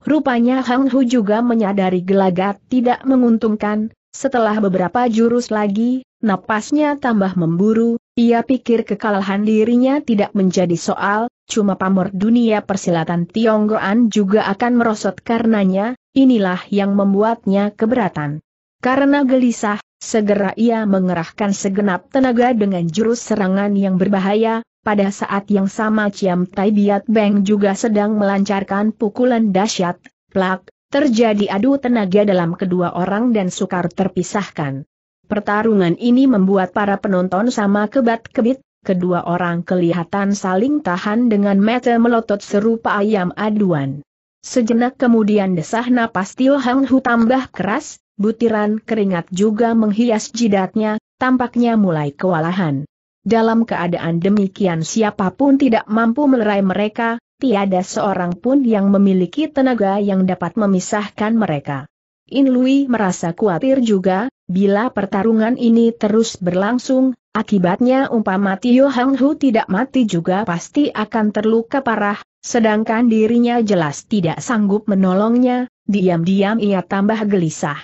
Rupanya Hang Hu juga menyadari gelagat tidak menguntungkan, setelah beberapa jurus lagi, napasnya tambah memburu, ia pikir kekalahan dirinya tidak menjadi soal, cuma pamor dunia persilatan Tionggoan juga akan merosot karenanya, inilah yang membuatnya keberatan. Karena gelisah, Segera ia mengerahkan segenap tenaga dengan jurus serangan yang berbahaya, pada saat yang sama Ciam Tai Biat Beng juga sedang melancarkan pukulan dahsyat, plak, terjadi adu tenaga dalam kedua orang dan sukar terpisahkan. Pertarungan ini membuat para penonton sama kebat-kebit, kedua orang kelihatan saling tahan dengan mata melotot serupa ayam aduan. Sejenak kemudian desah napas Tio Hang Hu tambah keras, butiran keringat juga menghias jidatnya, tampaknya mulai kewalahan. Dalam keadaan demikian siapapun tidak mampu melerai mereka, tiada seorang pun yang memiliki tenaga yang dapat memisahkan mereka. In Lui merasa khawatir juga, bila pertarungan ini terus berlangsung, akibatnya umpama Tio Hang Hu tidak mati juga pasti akan terluka parah, sedangkan dirinya jelas tidak sanggup menolongnya, diam-diam ia tambah gelisah.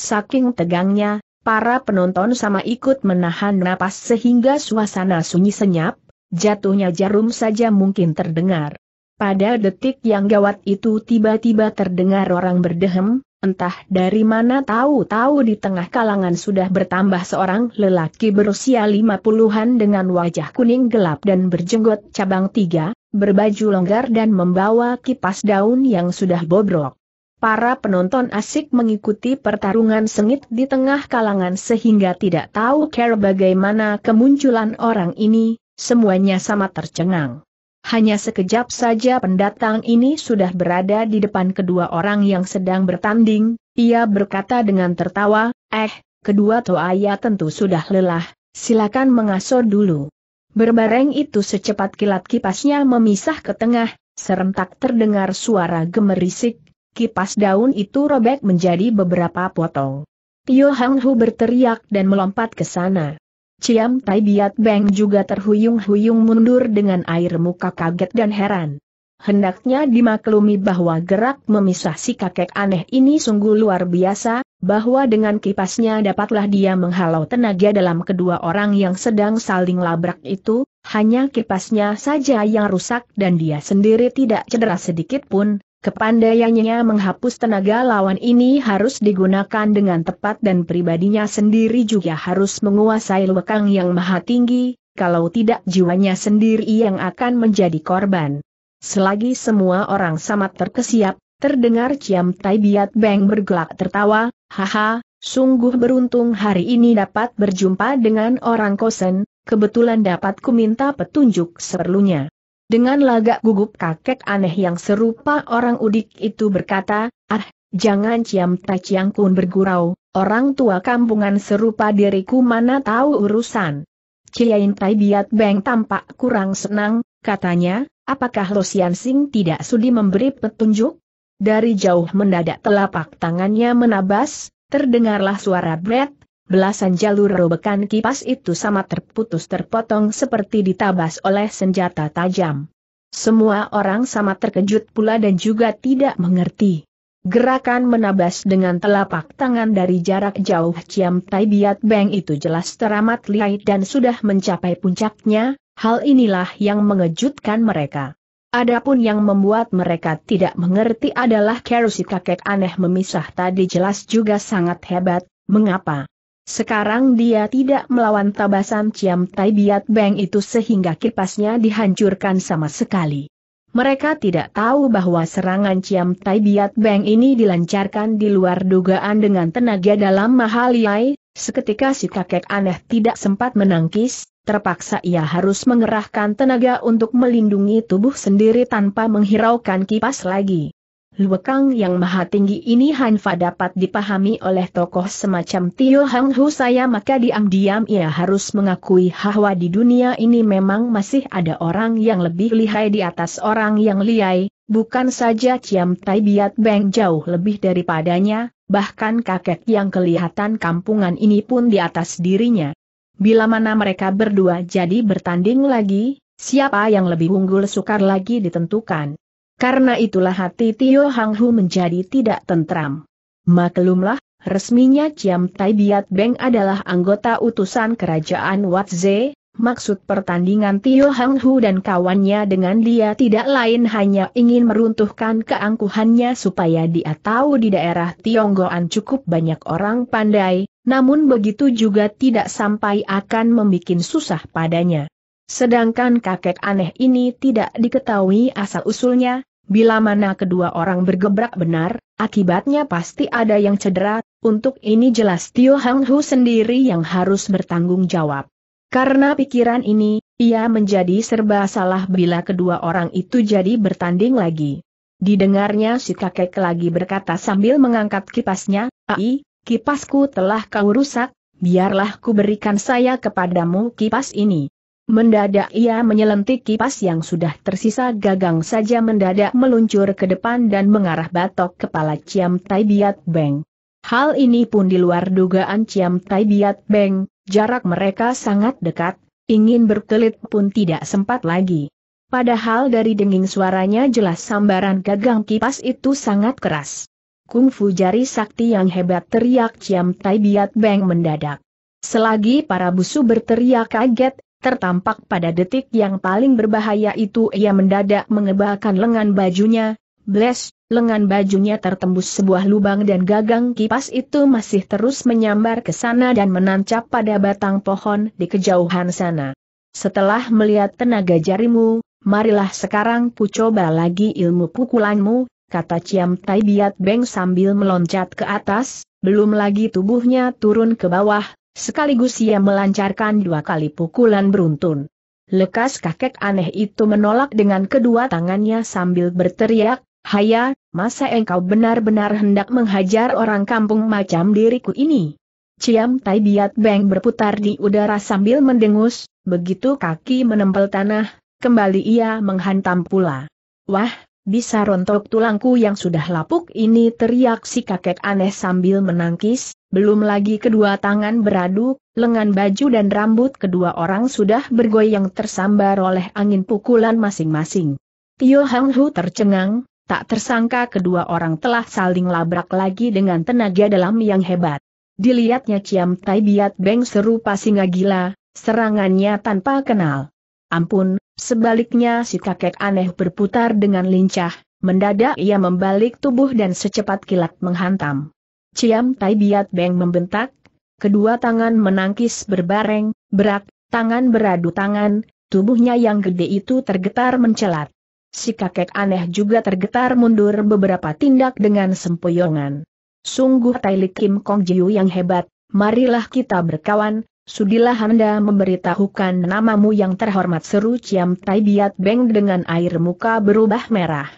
Saking tegangnya, para penonton sama ikut menahan napas sehingga suasana sunyi senyap, jatuhnya jarum saja mungkin terdengar. Pada detik yang gawat itu tiba-tiba terdengar orang berdehem, entah dari mana tahu-tahu di tengah kalangan sudah bertambah seorang lelaki berusia lima puluhan dengan wajah kuning gelap dan berjenggot cabang tiga, berbaju longgar dan membawa kipas daun yang sudah bobrok. Para penonton asik mengikuti pertarungan sengit di tengah kalangan sehingga tidak tahu care bagaimana kemunculan orang ini, semuanya sama tercengang. Hanya sekejap saja pendatang ini sudah berada di depan kedua orang yang sedang bertanding, ia berkata dengan tertawa, eh, kedua toaya tentu sudah lelah, silakan mengaso dulu. Berbareng itu secepat kilat kipasnya memisah ke tengah, serentak terdengar suara gemerisik, kipas daun itu robek menjadi beberapa potong. Tio Hang Hu berteriak dan melompat ke sana. Ciam Tai Biat Beng juga terhuyung-huyung mundur dengan air muka kaget dan heran. Hendaknya dimaklumi bahwa gerak memisah si kakek aneh ini sungguh luar biasa, bahwa dengan kipasnya dapatlah dia menghalau tenaga dalam kedua orang yang sedang saling labrak itu, hanya kipasnya saja yang rusak dan dia sendiri tidak cedera sedikit pun, Kepandaiannya menghapus tenaga lawan ini harus digunakan dengan tepat dan pribadinya sendiri juga harus menguasai lekang yang maha tinggi, kalau tidak jiwanya sendiri yang akan menjadi korban. Selagi semua orang sama terkesiap, terdengar Ciam Tai Biat Beng bergelak tertawa, haha, sungguh beruntung hari ini dapat berjumpa dengan orang kosen, kebetulan dapat kuminta petunjuk seperlunya. Dengan lagak gugup kakek aneh yang serupa orang udik itu berkata, Ah, jangan Ciam taciang Kun bergurau, orang tua kampungan serupa diriku mana tahu urusan. Ciyain Tai Biat Beng tampak kurang senang, katanya, apakah Lo Sian Sing tidak sudi memberi petunjuk? Dari jauh mendadak telapak tangannya menabas, terdengarlah suara bret, belasan jalur robekan kipas itu sama terputus terpotong seperti ditabas oleh senjata tajam. Semua orang sama terkejut pula dan juga tidak mengerti. Gerakan menabas dengan telapak tangan dari jarak jauh Ciam Tai Biat Beng itu jelas teramat lihai dan sudah mencapai puncaknya, hal inilah yang mengejutkan mereka. Adapun yang membuat mereka tidak mengerti adalah kerusi kakek aneh memisah tadi jelas juga sangat hebat, mengapa? Sekarang dia tidak melawan tabasan Ciam Tai Biat Beng itu sehingga kipasnya dihancurkan sama sekali. Mereka tidak tahu bahwa serangan Ciam Tai Biat Beng ini dilancarkan di luar dugaan dengan tenaga dalam mahal yai, seketika si kakek aneh tidak sempat menangkis, terpaksa ia harus mengerahkan tenaga untuk melindungi tubuh sendiri tanpa menghiraukan kipas lagi. Luekang yang maha tinggi ini Hanfa dapat dipahami oleh tokoh semacam Tio Hang Hu saya maka diam-diam ia harus mengakui bahwa di dunia ini memang masih ada orang yang lebih lihai di atas orang yang lihai, bukan saja Ciam Tai Biat Beng jauh lebih daripadanya, bahkan kakek yang kelihatan kampungan ini pun di atas dirinya. Bila mana mereka berdua jadi bertanding lagi, siapa yang lebih unggul sukar lagi ditentukan. Karena itulah hati Tio Hang Hu menjadi tidak tentram. Maklumlah, resminya Ciam Tai Biat Beng adalah anggota utusan kerajaan Ze, maksud pertandingan Tio Hang Hu dan kawannya dengan dia tidak lain hanya ingin meruntuhkan keangkuhannya supaya dia tahu di daerah Tionggoan cukup banyak orang pandai, namun begitu juga tidak sampai akan membuat susah padanya. Sedangkan kakek aneh ini tidak diketahui asal-usulnya, Bila mana kedua orang bergebrak benar, akibatnya pasti ada yang cedera, untuk ini jelas Tio Hang Hu sendiri yang harus bertanggung jawab. Karena pikiran ini, ia menjadi serba salah bila kedua orang itu jadi bertanding lagi. Didengarnya si kakek lagi berkata sambil mengangkat kipasnya, Ai, kipasku telah kau rusak, biarlah ku berikan saya kepadamu kipas ini. Mendadak ia menyelentik kipas yang sudah tersisa gagang saja mendadak meluncur ke depan dan mengarah batok kepala Ciam Tai Biat Beng. Hal ini pun di luar dugaan Ciam Tai Biat Beng, jarak mereka sangat dekat, ingin berkelit pun tidak sempat lagi. Padahal dari denging suaranya jelas sambaran gagang kipas itu sangat keras. Kung Fu jari sakti yang hebat teriak Ciam Tai Biat Beng mendadak. Selagi para busu berteriak kaget, Tertampak pada detik yang paling berbahaya itu ia mendadak mengebalkan lengan bajunya, Bless, lengan bajunya tertembus sebuah lubang dan gagang kipas itu masih terus menyambar ke sana dan menancap pada batang pohon di kejauhan sana. Setelah melihat tenaga jarimu, marilah sekarang ku coba lagi ilmu pukulanmu, kata Ciam Tai Biat Beng sambil meloncat ke atas, belum lagi tubuhnya turun ke bawah, Sekaligus ia melancarkan dua kali pukulan beruntun. Lekas kakek aneh itu menolak dengan kedua tangannya sambil berteriak, Haya, masa engkau benar-benar hendak menghajar orang kampung macam diriku ini? Ciam Tai Biat Beng berputar di udara sambil mendengus, begitu kaki menempel tanah, kembali ia menghantam pula. Wah, bisa rontok tulangku yang sudah lapuk ini teriak si kakek aneh sambil menangkis, belum lagi kedua tangan beradu, lengan baju dan rambut kedua orang sudah bergoyang tersambar oleh angin pukulan masing-masing. Tio Hang Hu tercengang, tak tersangka kedua orang telah saling labrak lagi dengan tenaga dalam yang hebat. Dilihatnya Ciam Tai Biat Beng serupa singa gila, serangannya tanpa kenal. Ampun, sebaliknya si kakek aneh berputar dengan lincah, mendadak ia membalik tubuh dan secepat kilat menghantam. Ciam Tai Biat Beng membentak, kedua tangan menangkis berbareng, berak, tangan beradu tangan, tubuhnya yang gede itu tergetar mencelat. Si kakek aneh juga tergetar mundur beberapa tindak dengan sempoyongan. Sungguh Li Kim Kong Jiu yang hebat, marilah kita berkawan, sudilah Anda memberitahukan namamu yang terhormat seru Ciam Tai Biat Beng dengan air muka berubah merah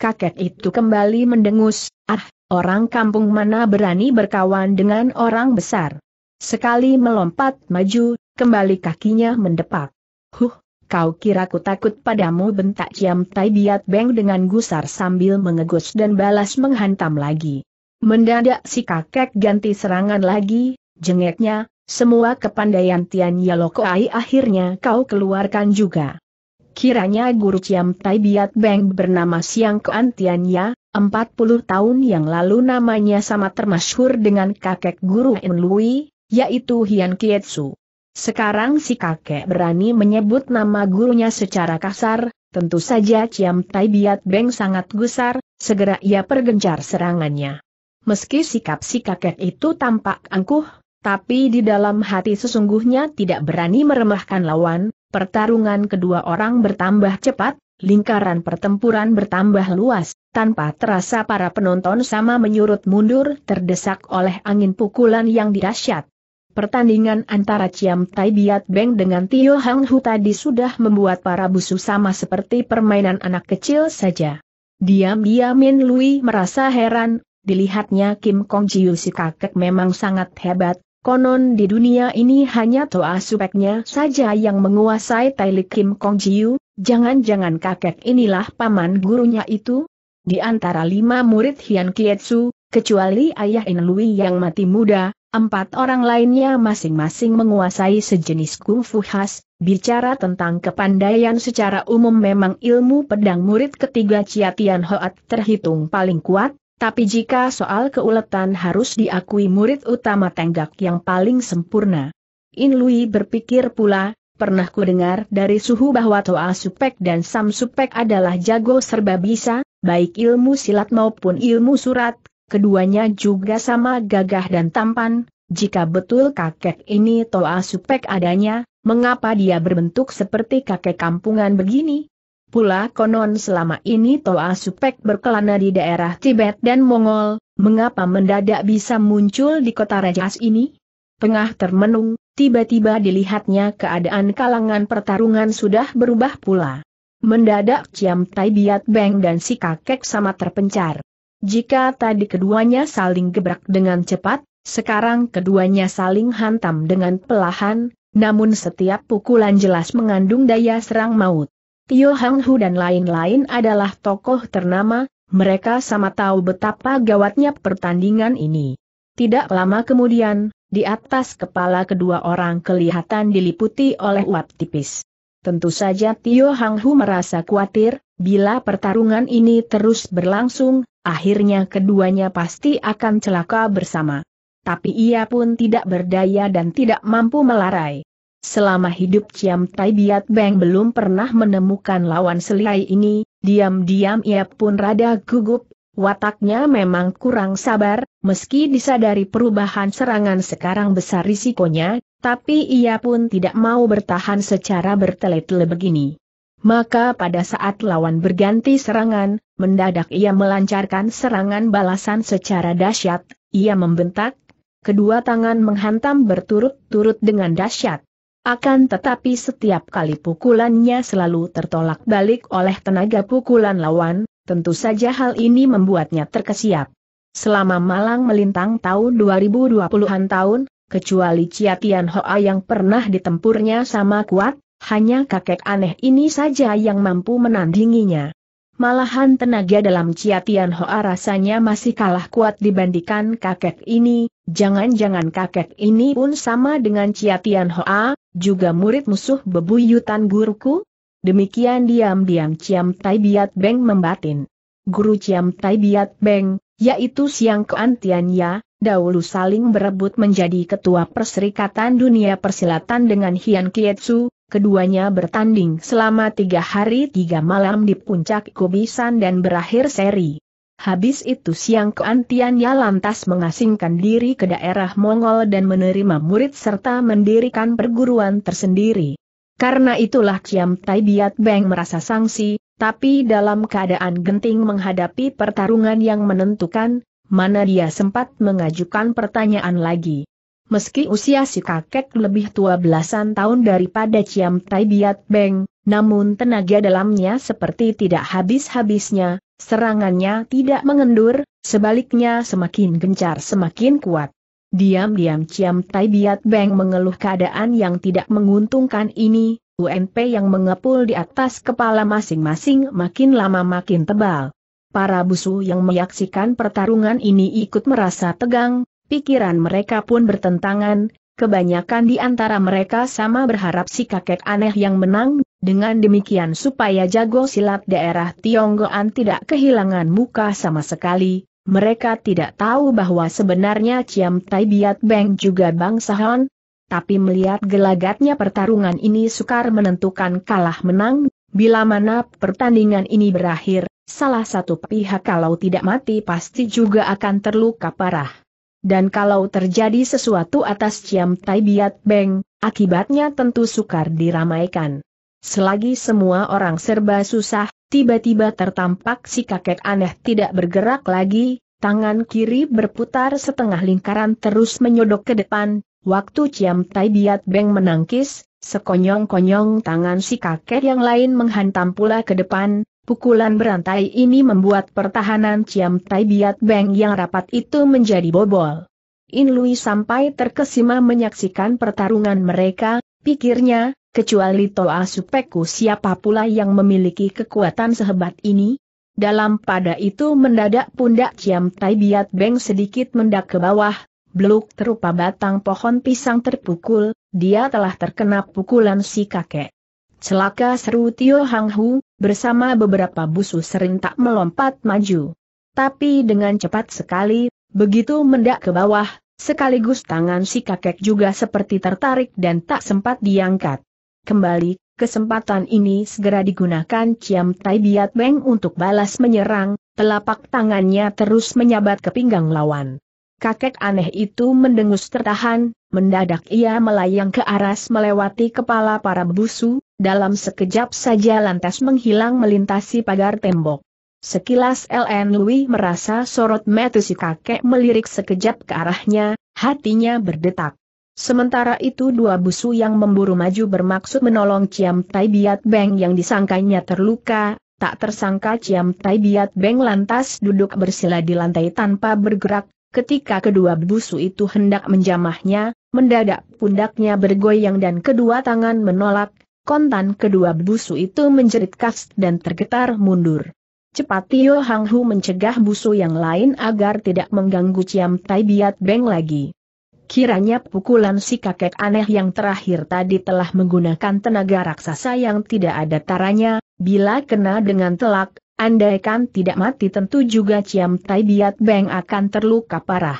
kakek itu kembali mendengus, ah, orang kampung mana berani berkawan dengan orang besar. Sekali melompat maju, kembali kakinya mendepak. Huh, kau kira ku takut padamu bentak Ciam Tai Biat Beng dengan gusar sambil mengegus dan balas menghantam lagi. Mendadak si kakek ganti serangan lagi, jengeknya, semua kepandaian Tian ai akhirnya kau keluarkan juga. Kiranya guru Ciam Tai Biat Beng bernama Siang Kuan ya, 40 tahun yang lalu namanya sama termasyhur dengan kakek guru En Lui, yaitu Hian Kietsu. Sekarang si kakek berani menyebut nama gurunya secara kasar, tentu saja Ciam Tai Biat Beng sangat gusar, segera ia pergencar serangannya. Meski sikap si kakek itu tampak angkuh, tapi di dalam hati sesungguhnya tidak berani meremahkan lawan, Pertarungan kedua orang bertambah cepat, lingkaran pertempuran bertambah luas, tanpa terasa para penonton sama menyurut mundur terdesak oleh angin pukulan yang dirasyat. Pertandingan antara Ciam Tai Biat Beng dengan Tio Hang Hu tadi sudah membuat para busu sama seperti permainan anak kecil saja. Diam-diam Min Lui merasa heran, dilihatnya Kim Kong Jiu si kakek memang sangat hebat, Konon di dunia ini hanya Toa Supeknya saja yang menguasai Tailik Kim Kong Jiu, jangan-jangan kakek inilah paman gurunya itu? Di antara lima murid Hian Kietsu, kecuali ayah In Lui yang mati muda, empat orang lainnya masing-masing menguasai sejenis Kung Fu khas, bicara tentang kepandaian secara umum memang ilmu pedang murid ketiga Chia Tian Hoat terhitung paling kuat, tapi jika soal keuletan harus diakui murid utama tenggak yang paling sempurna. In Lui berpikir pula, pernah ku dengar dari suhu bahwa Toa Supek dan Sam Supek adalah jago serba bisa, baik ilmu silat maupun ilmu surat, keduanya juga sama gagah dan tampan. Jika betul kakek ini Toa Supek adanya, mengapa dia berbentuk seperti kakek kampungan begini? pula konon selama ini Toa Supek berkelana di daerah Tibet dan Mongol, mengapa mendadak bisa muncul di kota Rajas ini? Tengah termenung, tiba-tiba dilihatnya keadaan kalangan pertarungan sudah berubah pula. Mendadak Ciam Tai Biat Beng dan si kakek sama terpencar. Jika tadi keduanya saling gebrak dengan cepat, sekarang keduanya saling hantam dengan pelahan, namun setiap pukulan jelas mengandung daya serang maut. Tio Hang Hu dan lain-lain adalah tokoh ternama, mereka sama tahu betapa gawatnya pertandingan ini. Tidak lama kemudian, di atas kepala kedua orang kelihatan diliputi oleh uap tipis. Tentu saja Tio Hang Hu merasa khawatir, bila pertarungan ini terus berlangsung, akhirnya keduanya pasti akan celaka bersama. Tapi ia pun tidak berdaya dan tidak mampu melarai. Selama hidup Ciam Tai Biat Beng belum pernah menemukan lawan selai ini, diam-diam ia pun rada gugup, wataknya memang kurang sabar, meski disadari perubahan serangan sekarang besar risikonya, tapi ia pun tidak mau bertahan secara bertele-tele begini. Maka pada saat lawan berganti serangan, mendadak ia melancarkan serangan balasan secara dahsyat, ia membentak, kedua tangan menghantam berturut-turut dengan dahsyat. Akan tetapi setiap kali pukulannya selalu tertolak balik oleh tenaga pukulan lawan, tentu saja hal ini membuatnya terkesiap. Selama Malang melintang tahun 2020-an tahun, kecuali Ciatian Hoa yang pernah ditempurnya sama kuat, hanya kakek aneh ini saja yang mampu menandinginya. Malahan tenaga dalam Ciatian Hoa rasanya masih kalah kuat dibandingkan kakek ini, jangan-jangan kakek ini pun sama dengan Ciatian Hoa, juga murid musuh bebuyutan guruku? Demikian diam-diam Ciam Tai Biat Beng membatin. Guru Ciam Tai Biat Beng, yaitu Siang Keantianya, dahulu saling berebut menjadi ketua Perserikatan Dunia Persilatan dengan Hian Kietsu, keduanya bertanding selama tiga hari tiga malam di puncak Kubisan dan berakhir seri. Habis itu Siang Kuan lantas mengasingkan diri ke daerah Mongol dan menerima murid serta mendirikan perguruan tersendiri. Karena itulah Ciam Tai Biat Beng merasa sangsi, tapi dalam keadaan genting menghadapi pertarungan yang menentukan, mana dia sempat mengajukan pertanyaan lagi. Meski usia si kakek lebih tua belasan tahun daripada Ciam Tai Biat Beng, namun tenaga dalamnya seperti tidak habis-habisnya, serangannya tidak mengendur, sebaliknya semakin gencar semakin kuat. Diam-diam Ciam Tai Biat Beng mengeluh keadaan yang tidak menguntungkan ini, UMP yang mengepul di atas kepala masing-masing makin lama makin tebal. Para busu yang menyaksikan pertarungan ini ikut merasa tegang, pikiran mereka pun bertentangan, kebanyakan di antara mereka sama berharap si kakek aneh yang menang dengan demikian supaya jago silat daerah Tionggoan tidak kehilangan muka sama sekali, mereka tidak tahu bahwa sebenarnya Ciam Tai Biat Beng juga bangsa Han, tapi melihat gelagatnya pertarungan ini sukar menentukan kalah menang, bila mana pertandingan ini berakhir, salah satu pihak kalau tidak mati pasti juga akan terluka parah. Dan kalau terjadi sesuatu atas Ciam Tai Biat Beng, akibatnya tentu sukar diramaikan. Selagi semua orang serba susah, tiba-tiba tertampak si kakek aneh tidak bergerak lagi, tangan kiri berputar setengah lingkaran terus menyodok ke depan, waktu Ciam Tai Biat Beng menangkis, sekonyong-konyong tangan si kakek yang lain menghantam pula ke depan, pukulan berantai ini membuat pertahanan Ciam Tai Biat Beng yang rapat itu menjadi bobol. In Lui sampai terkesima menyaksikan pertarungan mereka, pikirnya, kecuali Toa Supeku siapa pula yang memiliki kekuatan sehebat ini? Dalam pada itu mendadak pundak Ciam Tai Biat Beng sedikit mendak ke bawah, beluk terupa batang pohon pisang terpukul, dia telah terkena pukulan si kakek. Celaka seru Tio Hang Hu, bersama beberapa busu serentak melompat maju. Tapi dengan cepat sekali, begitu mendak ke bawah, sekaligus tangan si kakek juga seperti tertarik dan tak sempat diangkat. Kembali, kesempatan ini segera digunakan Ciam Tai Biat Beng untuk balas menyerang, telapak tangannya terus menyabat ke pinggang lawan. Kakek aneh itu mendengus tertahan, mendadak ia melayang ke aras melewati kepala para busu, dalam sekejap saja lantas menghilang melintasi pagar tembok. Sekilas LN Louis merasa sorot mata si kakek melirik sekejap ke arahnya, hatinya berdetak. Sementara itu dua busu yang memburu maju bermaksud menolong Ciam Tai Biat Beng yang disangkanya terluka, tak tersangka Ciam Tai Biat Beng lantas duduk bersila di lantai tanpa bergerak, ketika kedua busu itu hendak menjamahnya, mendadak pundaknya bergoyang dan kedua tangan menolak, kontan kedua busu itu menjerit kas dan tergetar mundur. Cepat Tio Hang Hu mencegah busu yang lain agar tidak mengganggu Ciam Tai Biat Beng lagi. Kiranya pukulan si kakek aneh yang terakhir tadi telah menggunakan tenaga raksasa yang tidak ada taranya, bila kena dengan telak, andaikan tidak mati tentu juga Ciam Tai Biat Beng akan terluka parah.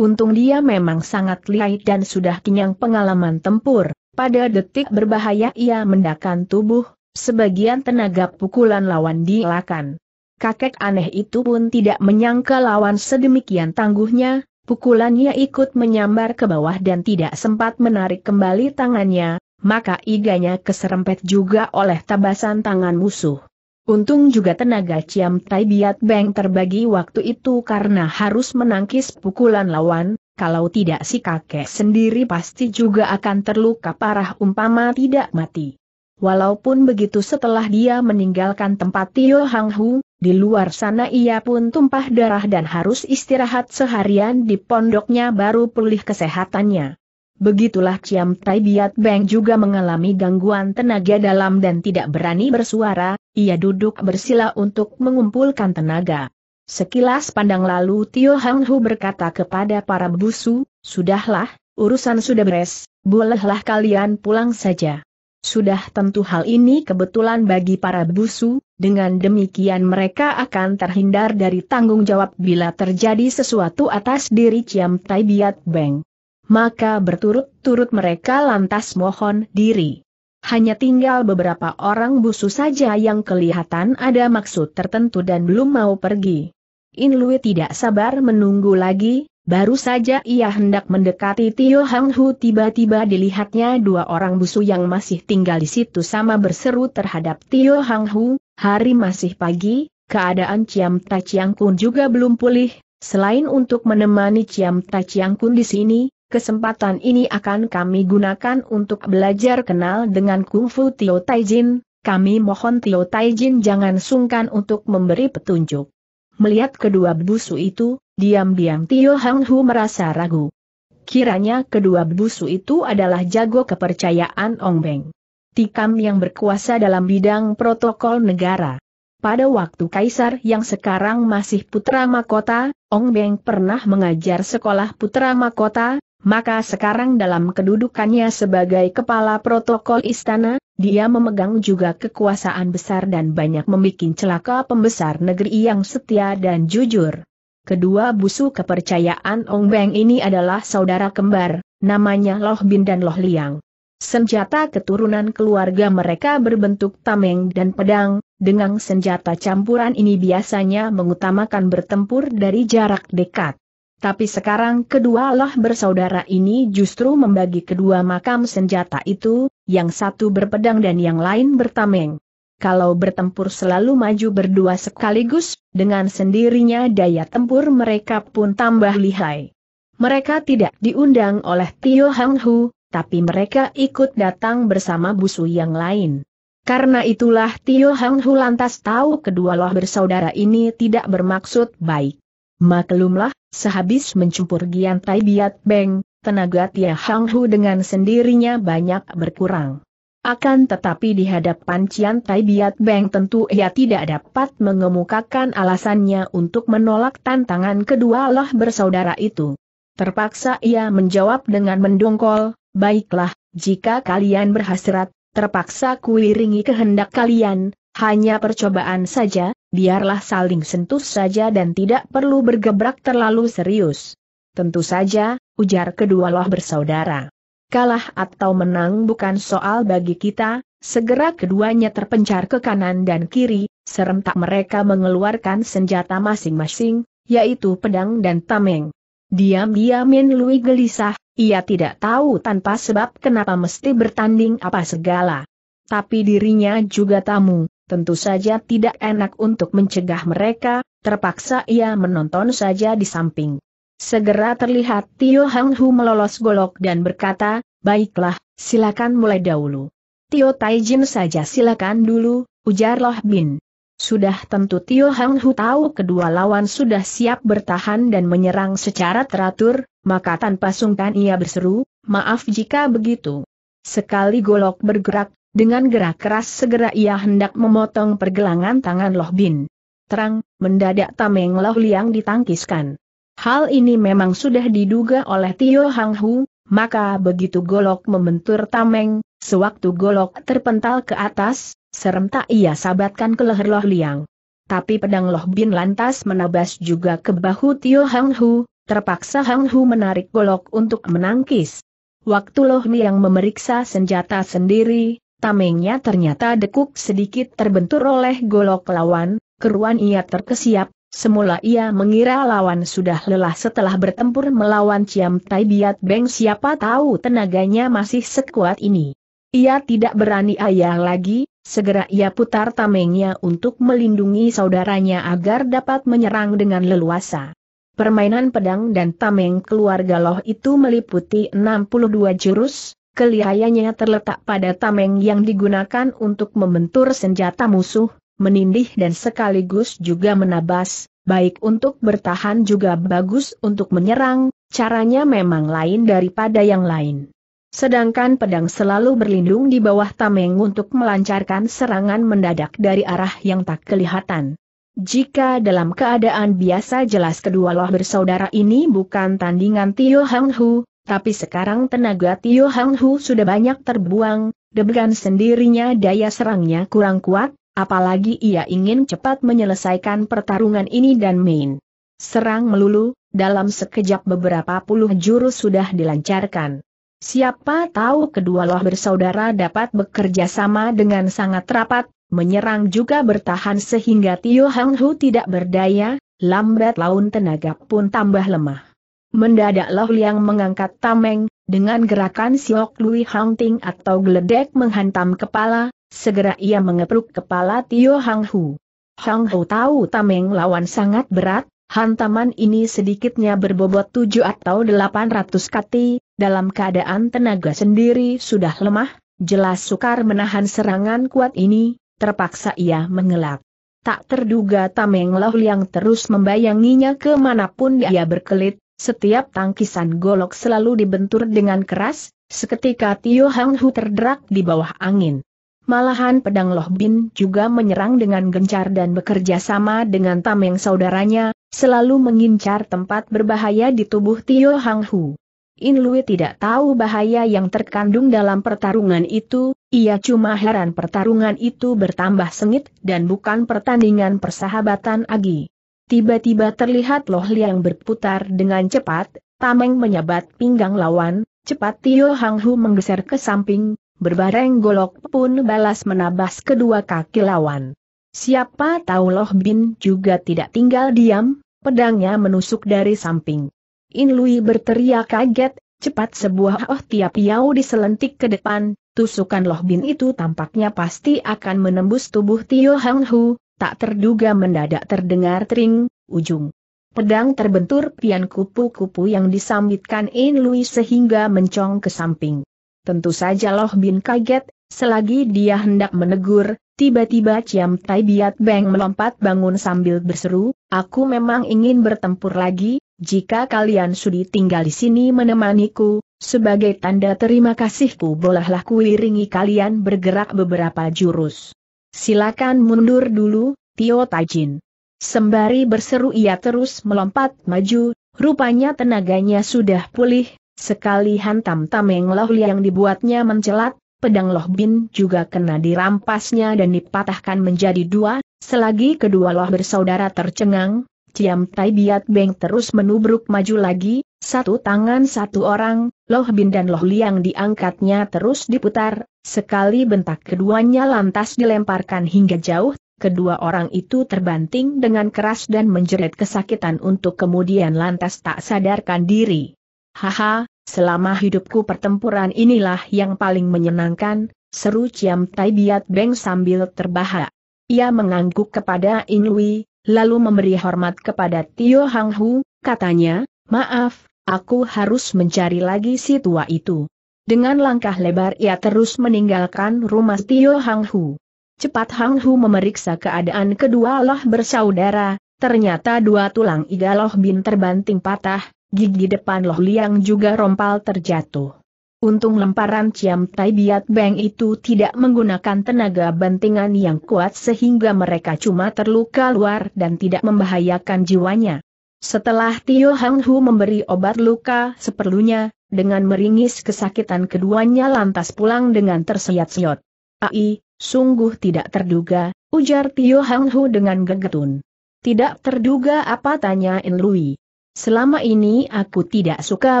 Untung dia memang sangat lihai dan sudah kenyang pengalaman tempur, pada detik berbahaya ia mendakan tubuh, sebagian tenaga pukulan lawan dielakan. Kakek aneh itu pun tidak menyangka lawan sedemikian tangguhnya, Pukulannya ikut menyambar ke bawah dan tidak sempat menarik kembali tangannya, maka iganya keserempet juga oleh tabasan tangan musuh. Untung juga tenaga Ciam Tai Biat Beng terbagi waktu itu karena harus menangkis pukulan lawan, kalau tidak si kakek sendiri pasti juga akan terluka parah umpama tidak mati. Walaupun begitu setelah dia meninggalkan tempat Tio Hang Hu, di luar sana ia pun tumpah darah dan harus istirahat seharian di pondoknya baru pulih kesehatannya. Begitulah Ciam Tai Biat Beng juga mengalami gangguan tenaga dalam dan tidak berani bersuara, ia duduk bersila untuk mengumpulkan tenaga. Sekilas pandang lalu Tio Hang Hu berkata kepada para busu, Sudahlah, urusan sudah beres, bolehlah kalian pulang saja. Sudah tentu hal ini kebetulan bagi para busu, dengan demikian mereka akan terhindar dari tanggung jawab bila terjadi sesuatu atas diri Ciam Tai Biat Beng. Maka berturut-turut mereka lantas mohon diri. Hanya tinggal beberapa orang busu saja yang kelihatan ada maksud tertentu dan belum mau pergi. In Lui tidak sabar menunggu lagi, baru saja ia hendak mendekati Tio Hang Hu tiba-tiba dilihatnya dua orang busu yang masih tinggal di situ sama berseru terhadap Tio Hang Hu, Hari masih pagi, keadaan Ciam Ta Kun juga belum pulih, selain untuk menemani Ciam Ta Kun di sini, kesempatan ini akan kami gunakan untuk belajar kenal dengan kungfu Tio Taijin, kami mohon Tio Taijin jangan sungkan untuk memberi petunjuk. Melihat kedua busu itu, diam-diam Tio Hang Hu merasa ragu. Kiranya kedua busu itu adalah jago kepercayaan Ong Beng tikam yang berkuasa dalam bidang protokol negara. Pada waktu kaisar yang sekarang masih putra mahkota, Ong Beng pernah mengajar sekolah putra mahkota, maka sekarang dalam kedudukannya sebagai kepala protokol istana, dia memegang juga kekuasaan besar dan banyak membuat celaka pembesar negeri yang setia dan jujur. Kedua busu kepercayaan Ong Beng ini adalah saudara kembar, namanya Loh Bin dan Loh Liang. Senjata keturunan keluarga mereka berbentuk tameng dan pedang, dengan senjata campuran ini biasanya mengutamakan bertempur dari jarak dekat. Tapi sekarang kedua lah bersaudara ini justru membagi kedua makam senjata itu, yang satu berpedang dan yang lain bertameng. Kalau bertempur selalu maju berdua sekaligus, dengan sendirinya daya tempur mereka pun tambah lihai. Mereka tidak diundang oleh Tio Hang Hu, tapi mereka ikut datang bersama busu yang lain. Karena itulah Tio Hang Hu lantas tahu kedua loh bersaudara ini tidak bermaksud baik. Maklumlah, sehabis mencumpur Gian Tai Biat Beng, tenaga Tio Hang Hu dengan sendirinya banyak berkurang. Akan tetapi di hadapan Cian Tai Biat Beng tentu ia tidak dapat mengemukakan alasannya untuk menolak tantangan kedua loh bersaudara itu. Terpaksa ia menjawab dengan mendongkol, Baiklah, jika kalian berhasrat, terpaksa kuiringi kehendak kalian, hanya percobaan saja, biarlah saling sentuh saja dan tidak perlu bergebrak terlalu serius. Tentu saja, ujar kedua loh bersaudara. Kalah atau menang bukan soal bagi kita, segera keduanya terpencar ke kanan dan kiri, serentak mereka mengeluarkan senjata masing-masing, yaitu pedang dan tameng. Diam-diam Min Lui gelisah, ia tidak tahu tanpa sebab kenapa mesti bertanding apa segala. Tapi dirinya juga tamu, tentu saja tidak enak untuk mencegah mereka, terpaksa ia menonton saja di samping. Segera terlihat Tio Hang Hu melolos golok dan berkata, baiklah, silakan mulai dahulu. Tio Taijin saja silakan dulu, ujar Loh Bin. Sudah tentu Tio Hang Hu tahu kedua lawan sudah siap bertahan dan menyerang secara teratur, maka tanpa sungkan ia berseru, maaf jika begitu. Sekali golok bergerak, dengan gerak keras segera ia hendak memotong pergelangan tangan Loh Bin. Terang, mendadak Tameng Loh Liang ditangkiskan. Hal ini memang sudah diduga oleh Tio Hang Hu, maka begitu golok membentur Tameng, sewaktu golok terpental ke atas, Serem tak ia sabatkan ke leher Loh Liang. Tapi pedang Loh Bin lantas menabas juga ke bahu Tio Hang Hu, terpaksa Hang Hu menarik golok untuk menangkis. Waktu Loh Liang memeriksa senjata sendiri, tamengnya ternyata dekuk sedikit terbentur oleh golok lawan, keruan ia terkesiap, semula ia mengira lawan sudah lelah setelah bertempur melawan Ciam Tai Biat Beng siapa tahu tenaganya masih sekuat ini. Ia tidak berani ayah lagi, Segera ia putar tamengnya untuk melindungi saudaranya agar dapat menyerang dengan leluasa. Permainan pedang dan tameng keluarga Loh itu meliputi 62 jurus, kelihayannya terletak pada tameng yang digunakan untuk membentur senjata musuh, menindih dan sekaligus juga menabas, baik untuk bertahan juga bagus untuk menyerang, caranya memang lain daripada yang lain. Sedangkan pedang selalu berlindung di bawah tameng untuk melancarkan serangan mendadak dari arah yang tak kelihatan. Jika dalam keadaan biasa jelas kedua loh bersaudara ini bukan tandingan Tio Hang Hu, tapi sekarang tenaga Tio Hang Hu sudah banyak terbuang, dengan sendirinya daya serangnya kurang kuat, apalagi ia ingin cepat menyelesaikan pertarungan ini dan main. Serang melulu, dalam sekejap beberapa puluh jurus sudah dilancarkan. Siapa tahu kedua loh bersaudara dapat bekerja sama dengan sangat rapat, menyerang juga bertahan sehingga Tio Hang Hu tidak berdaya, lambat laun tenaga pun tambah lemah. Mendadak Loh Liang mengangkat tameng, dengan gerakan siok Lui Hang atau geledek menghantam kepala, segera ia mengepruk kepala Tio Hang Hu. Hang Hu tahu tameng lawan sangat berat, hantaman ini sedikitnya berbobot tujuh atau delapan ratus kati, dalam keadaan tenaga sendiri sudah lemah, jelas sukar menahan serangan kuat ini, terpaksa ia mengelak. Tak terduga Tameng Loh yang terus membayanginya kemanapun dia berkelit, setiap tangkisan golok selalu dibentur dengan keras, seketika Tio Hang Hu terderak di bawah angin. Malahan pedang Loh Bin juga menyerang dengan gencar dan bekerja sama dengan Tameng saudaranya, selalu mengincar tempat berbahaya di tubuh Tio Hang Hu. In Lui tidak tahu bahaya yang terkandung dalam pertarungan itu, ia cuma heran pertarungan itu bertambah sengit dan bukan pertandingan persahabatan agi. Tiba-tiba terlihat Loh Liang berputar dengan cepat, Tameng menyabat pinggang lawan, cepat Tio Hang Hu menggeser ke samping, berbareng golok pun balas menabas kedua kaki lawan. Siapa tahu Loh Bin juga tidak tinggal diam, pedangnya menusuk dari samping. In Lui berteriak kaget, cepat sebuah oh tiap yau diselentik ke depan, tusukan Loh Bin itu tampaknya pasti akan menembus tubuh Tio Hang Hu, tak terduga mendadak terdengar tering, ujung. Pedang terbentur pian kupu-kupu yang disambitkan In Lui sehingga mencong ke samping. Tentu saja Loh Bin kaget, Selagi dia hendak menegur, tiba-tiba Ciam Tai Biat Beng melompat bangun sambil berseru, aku memang ingin bertempur lagi, jika kalian sudi tinggal di sini menemaniku, sebagai tanda terima kasihku bolehlah kuiringi kalian bergerak beberapa jurus. Silakan mundur dulu, Tio Tajin. Sembari berseru ia terus melompat maju, rupanya tenaganya sudah pulih, sekali hantam tameng lahul yang dibuatnya mencelat, pedang Loh Bin juga kena dirampasnya dan dipatahkan menjadi dua, selagi kedua Loh bersaudara tercengang, Ciam Tai Biat Beng terus menubruk maju lagi, satu tangan satu orang, Loh Bin dan Loh Liang diangkatnya terus diputar, sekali bentak keduanya lantas dilemparkan hingga jauh, kedua orang itu terbanting dengan keras dan menjerit kesakitan untuk kemudian lantas tak sadarkan diri. Haha, Selama hidupku pertempuran inilah yang paling menyenangkan, seru Ciam Tai Biat Beng sambil terbahak. Ia mengangguk kepada Inui, lalu memberi hormat kepada Tio Hang Hu, katanya, maaf, aku harus mencari lagi si tua itu. Dengan langkah lebar ia terus meninggalkan rumah Tio Hang Hu. Cepat Hang Hu memeriksa keadaan kedua loh bersaudara, ternyata dua tulang iga loh bin terbanting patah, Gigi depan Loh Liang juga rompal terjatuh. Untung lemparan Ciam Tai Biat Beng itu tidak menggunakan tenaga bantingan yang kuat sehingga mereka cuma terluka luar dan tidak membahayakan jiwanya. Setelah Tio Hang Hu memberi obat luka seperlunya, dengan meringis kesakitan keduanya lantas pulang dengan tersiat siat Ai, sungguh tidak terduga, ujar Tio Hang Hu dengan gegetun. Tidak terduga apa Tanya In Lui. Selama ini aku tidak suka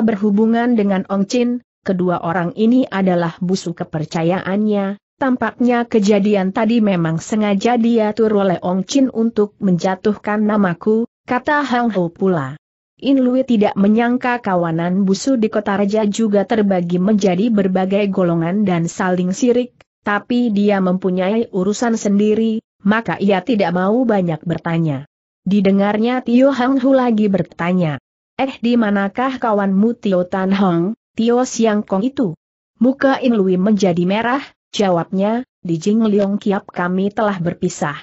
berhubungan dengan Ong Chin, kedua orang ini adalah busuk kepercayaannya, tampaknya kejadian tadi memang sengaja diatur oleh Ong Chin untuk menjatuhkan namaku, kata Hang Ho pula. In Lui tidak menyangka kawanan busu di kota raja juga terbagi menjadi berbagai golongan dan saling sirik, tapi dia mempunyai urusan sendiri, maka ia tidak mau banyak bertanya. Didengarnya Tio Hang Hu lagi bertanya. Eh di manakah kawanmu Tio Tan Hong, Tio Siang Kong itu? Muka In Lui menjadi merah, jawabnya, di Jing Leong Kiap kami telah berpisah.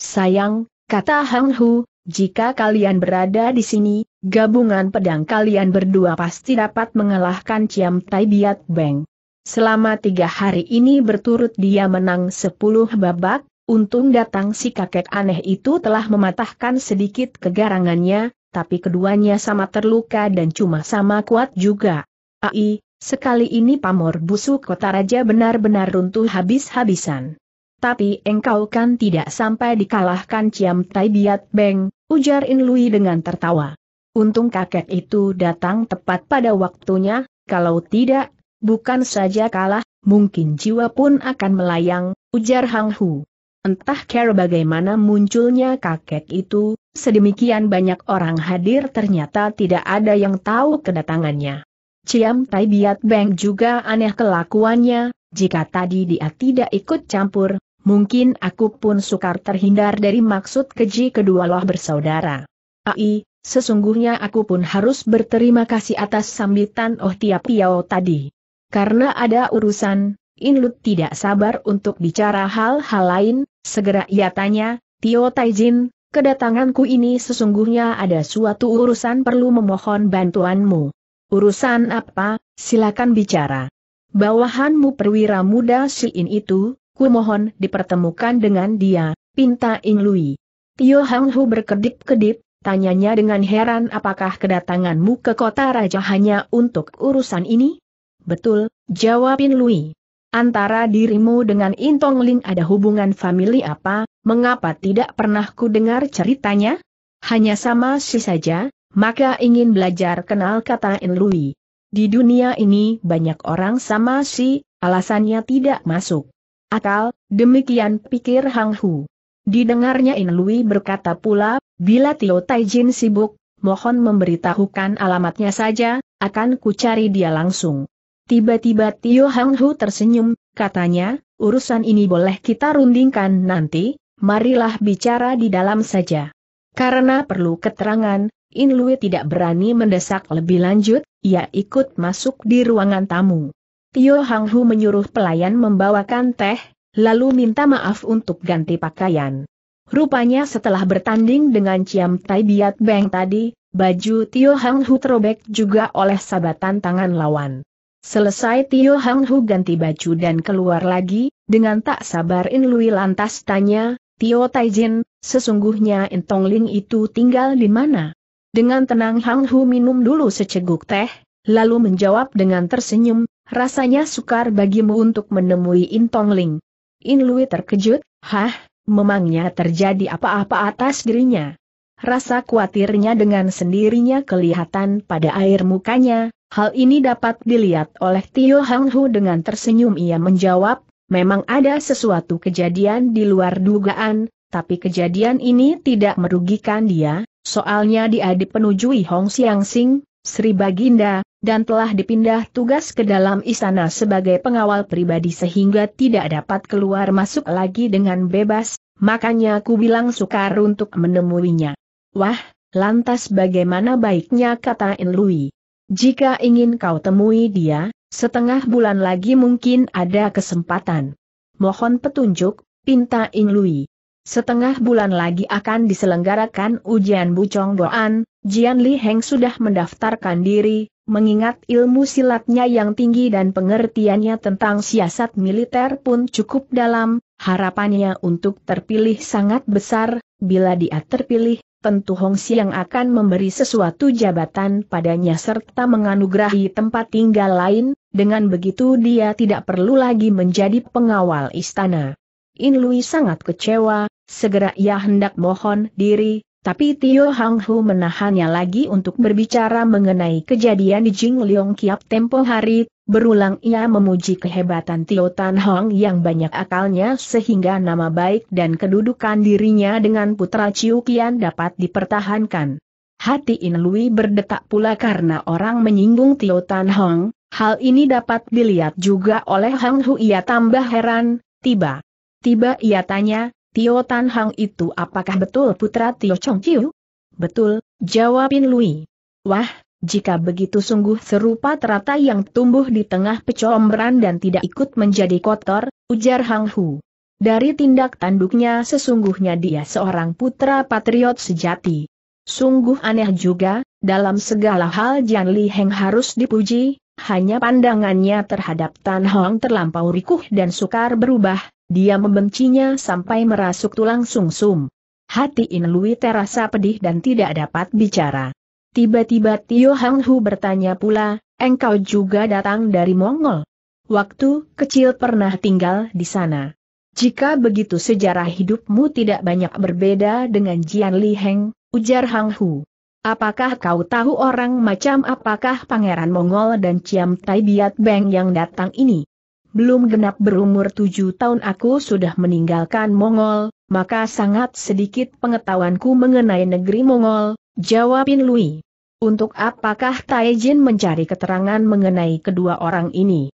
Sayang, kata Hang Hu, jika kalian berada di sini, gabungan pedang kalian berdua pasti dapat mengalahkan Ciam Tai Biat Beng. Selama tiga hari ini berturut dia menang sepuluh babak, Untung datang si kakek aneh itu telah mematahkan sedikit kegarangannya, tapi keduanya sama terluka dan cuma sama kuat juga. Ai, sekali ini pamor busuk kota raja benar-benar runtuh habis-habisan. Tapi engkau kan tidak sampai dikalahkan Ciam Tai Biat Beng, ujar In Lui dengan tertawa. Untung kakek itu datang tepat pada waktunya, kalau tidak, bukan saja kalah, mungkin jiwa pun akan melayang, ujar Hang Hu. Entah cara bagaimana munculnya kakek itu, sedemikian banyak orang hadir ternyata tidak ada yang tahu kedatangannya. Ciam Tai Biat Beng juga aneh kelakuannya, jika tadi dia tidak ikut campur, mungkin aku pun sukar terhindar dari maksud keji kedua loh bersaudara. Ai, sesungguhnya aku pun harus berterima kasih atas sambitan Oh Tiap Piao tadi. Karena ada urusan, Inlut tidak sabar untuk bicara hal-hal lain, segera ia tanya, Tio Taijin, kedatanganku ini sesungguhnya ada suatu urusan perlu memohon bantuanmu. Urusan apa, silakan bicara. Bawahanmu perwira muda Shiin itu, ku mohon dipertemukan dengan dia, pinta Inlui. Tio Hanghu berkedip-kedip, tanyanya dengan heran apakah kedatanganmu ke kota raja hanya untuk urusan ini? Betul, jawab Inlui. Antara dirimu dengan Intong Ling ada hubungan famili apa, mengapa tidak pernah ku dengar ceritanya? Hanya sama si saja, maka ingin belajar kenal kata In Lui. Di dunia ini banyak orang sama si, alasannya tidak masuk. Akal, demikian pikir Hang Hu. Didengarnya In Lui berkata pula, bila Tio Taijin sibuk, mohon memberitahukan alamatnya saja, akan ku cari dia langsung. Tiba-tiba Tio Hang Hu tersenyum, katanya, urusan ini boleh kita rundingkan nanti, marilah bicara di dalam saja. Karena perlu keterangan, In Lui tidak berani mendesak lebih lanjut, ia ikut masuk di ruangan tamu. Tio Hang Hu menyuruh pelayan membawakan teh, lalu minta maaf untuk ganti pakaian. Rupanya setelah bertanding dengan Ciam Tai Biat Beng tadi, baju Tio Hang Hu terobek juga oleh sabatan tangan lawan. Selesai Tio Hang Hu ganti baju dan keluar lagi, dengan tak sabar In Lui lantas tanya, Tio Taijin, sesungguhnya In Tong Ling itu tinggal di mana? Dengan tenang Hang Hu minum dulu seceguk teh, lalu menjawab dengan tersenyum, rasanya sukar bagimu untuk menemui In Tong Ling. In Lui terkejut, hah, memangnya terjadi apa-apa atas dirinya. Rasa khawatirnya dengan sendirinya kelihatan pada air mukanya, Hal ini dapat dilihat oleh Tio Hang Hu dengan tersenyum ia menjawab, memang ada sesuatu kejadian di luar dugaan, tapi kejadian ini tidak merugikan dia, soalnya dia dipenujui Hong Xiang Sing, Sri Baginda, dan telah dipindah tugas ke dalam istana sebagai pengawal pribadi sehingga tidak dapat keluar masuk lagi dengan bebas, makanya aku bilang sukar untuk menemuinya. Wah, lantas bagaimana baiknya kata In Lui. Jika ingin kau temui dia, setengah bulan lagi mungkin ada kesempatan. Mohon petunjuk, pinta Ing Lui. Setengah bulan lagi akan diselenggarakan ujian Bucong Doan, Jian Li Heng sudah mendaftarkan diri, mengingat ilmu silatnya yang tinggi dan pengertiannya tentang siasat militer pun cukup dalam, harapannya untuk terpilih sangat besar, bila dia terpilih, tentu Hong Xiang akan memberi sesuatu jabatan padanya serta menganugerahi tempat tinggal lain, dengan begitu dia tidak perlu lagi menjadi pengawal istana. In Lui sangat kecewa, segera ia hendak mohon diri, tapi Tio Hang Hu menahannya lagi untuk berbicara mengenai kejadian di Jing Leong Kiap tempo hari, Berulang ia memuji kehebatan Tio Tan Hong yang banyak akalnya sehingga nama baik dan kedudukan dirinya dengan putra Ciu Kian dapat dipertahankan. Hati In Lui berdetak pula karena orang menyinggung Tio Tan Hong, hal ini dapat dilihat juga oleh Hang Hu ia tambah heran, tiba. Tiba ia tanya, Tio Tan Hong itu apakah betul putra Tio Chong Chiu? Betul, jawab In Lui. Wah, jika begitu sungguh serupa teratai yang tumbuh di tengah pecombran dan tidak ikut menjadi kotor, ujar Hang Hu. Dari tindak tanduknya sesungguhnya dia seorang putra patriot sejati. Sungguh aneh juga, dalam segala hal Jian Li Heng harus dipuji, hanya pandangannya terhadap Tan Hong terlampau rikuh dan sukar berubah, dia membencinya sampai merasuk tulang sungsum. Hati In Lui terasa pedih dan tidak dapat bicara. Tiba-tiba Tio Hang Hu bertanya pula, engkau juga datang dari Mongol? Waktu kecil pernah tinggal di sana. Jika begitu sejarah hidupmu tidak banyak berbeda dengan Jian Li Heng, ujar Hang Hu. Apakah kau tahu orang macam apakah pangeran Mongol dan Ciam Tai Biat Beng yang datang ini? Belum genap berumur tujuh tahun aku sudah meninggalkan Mongol, maka sangat sedikit pengetahuanku mengenai negeri Mongol, Jawabin Lui. Untuk apakah Taijin mencari keterangan mengenai kedua orang ini?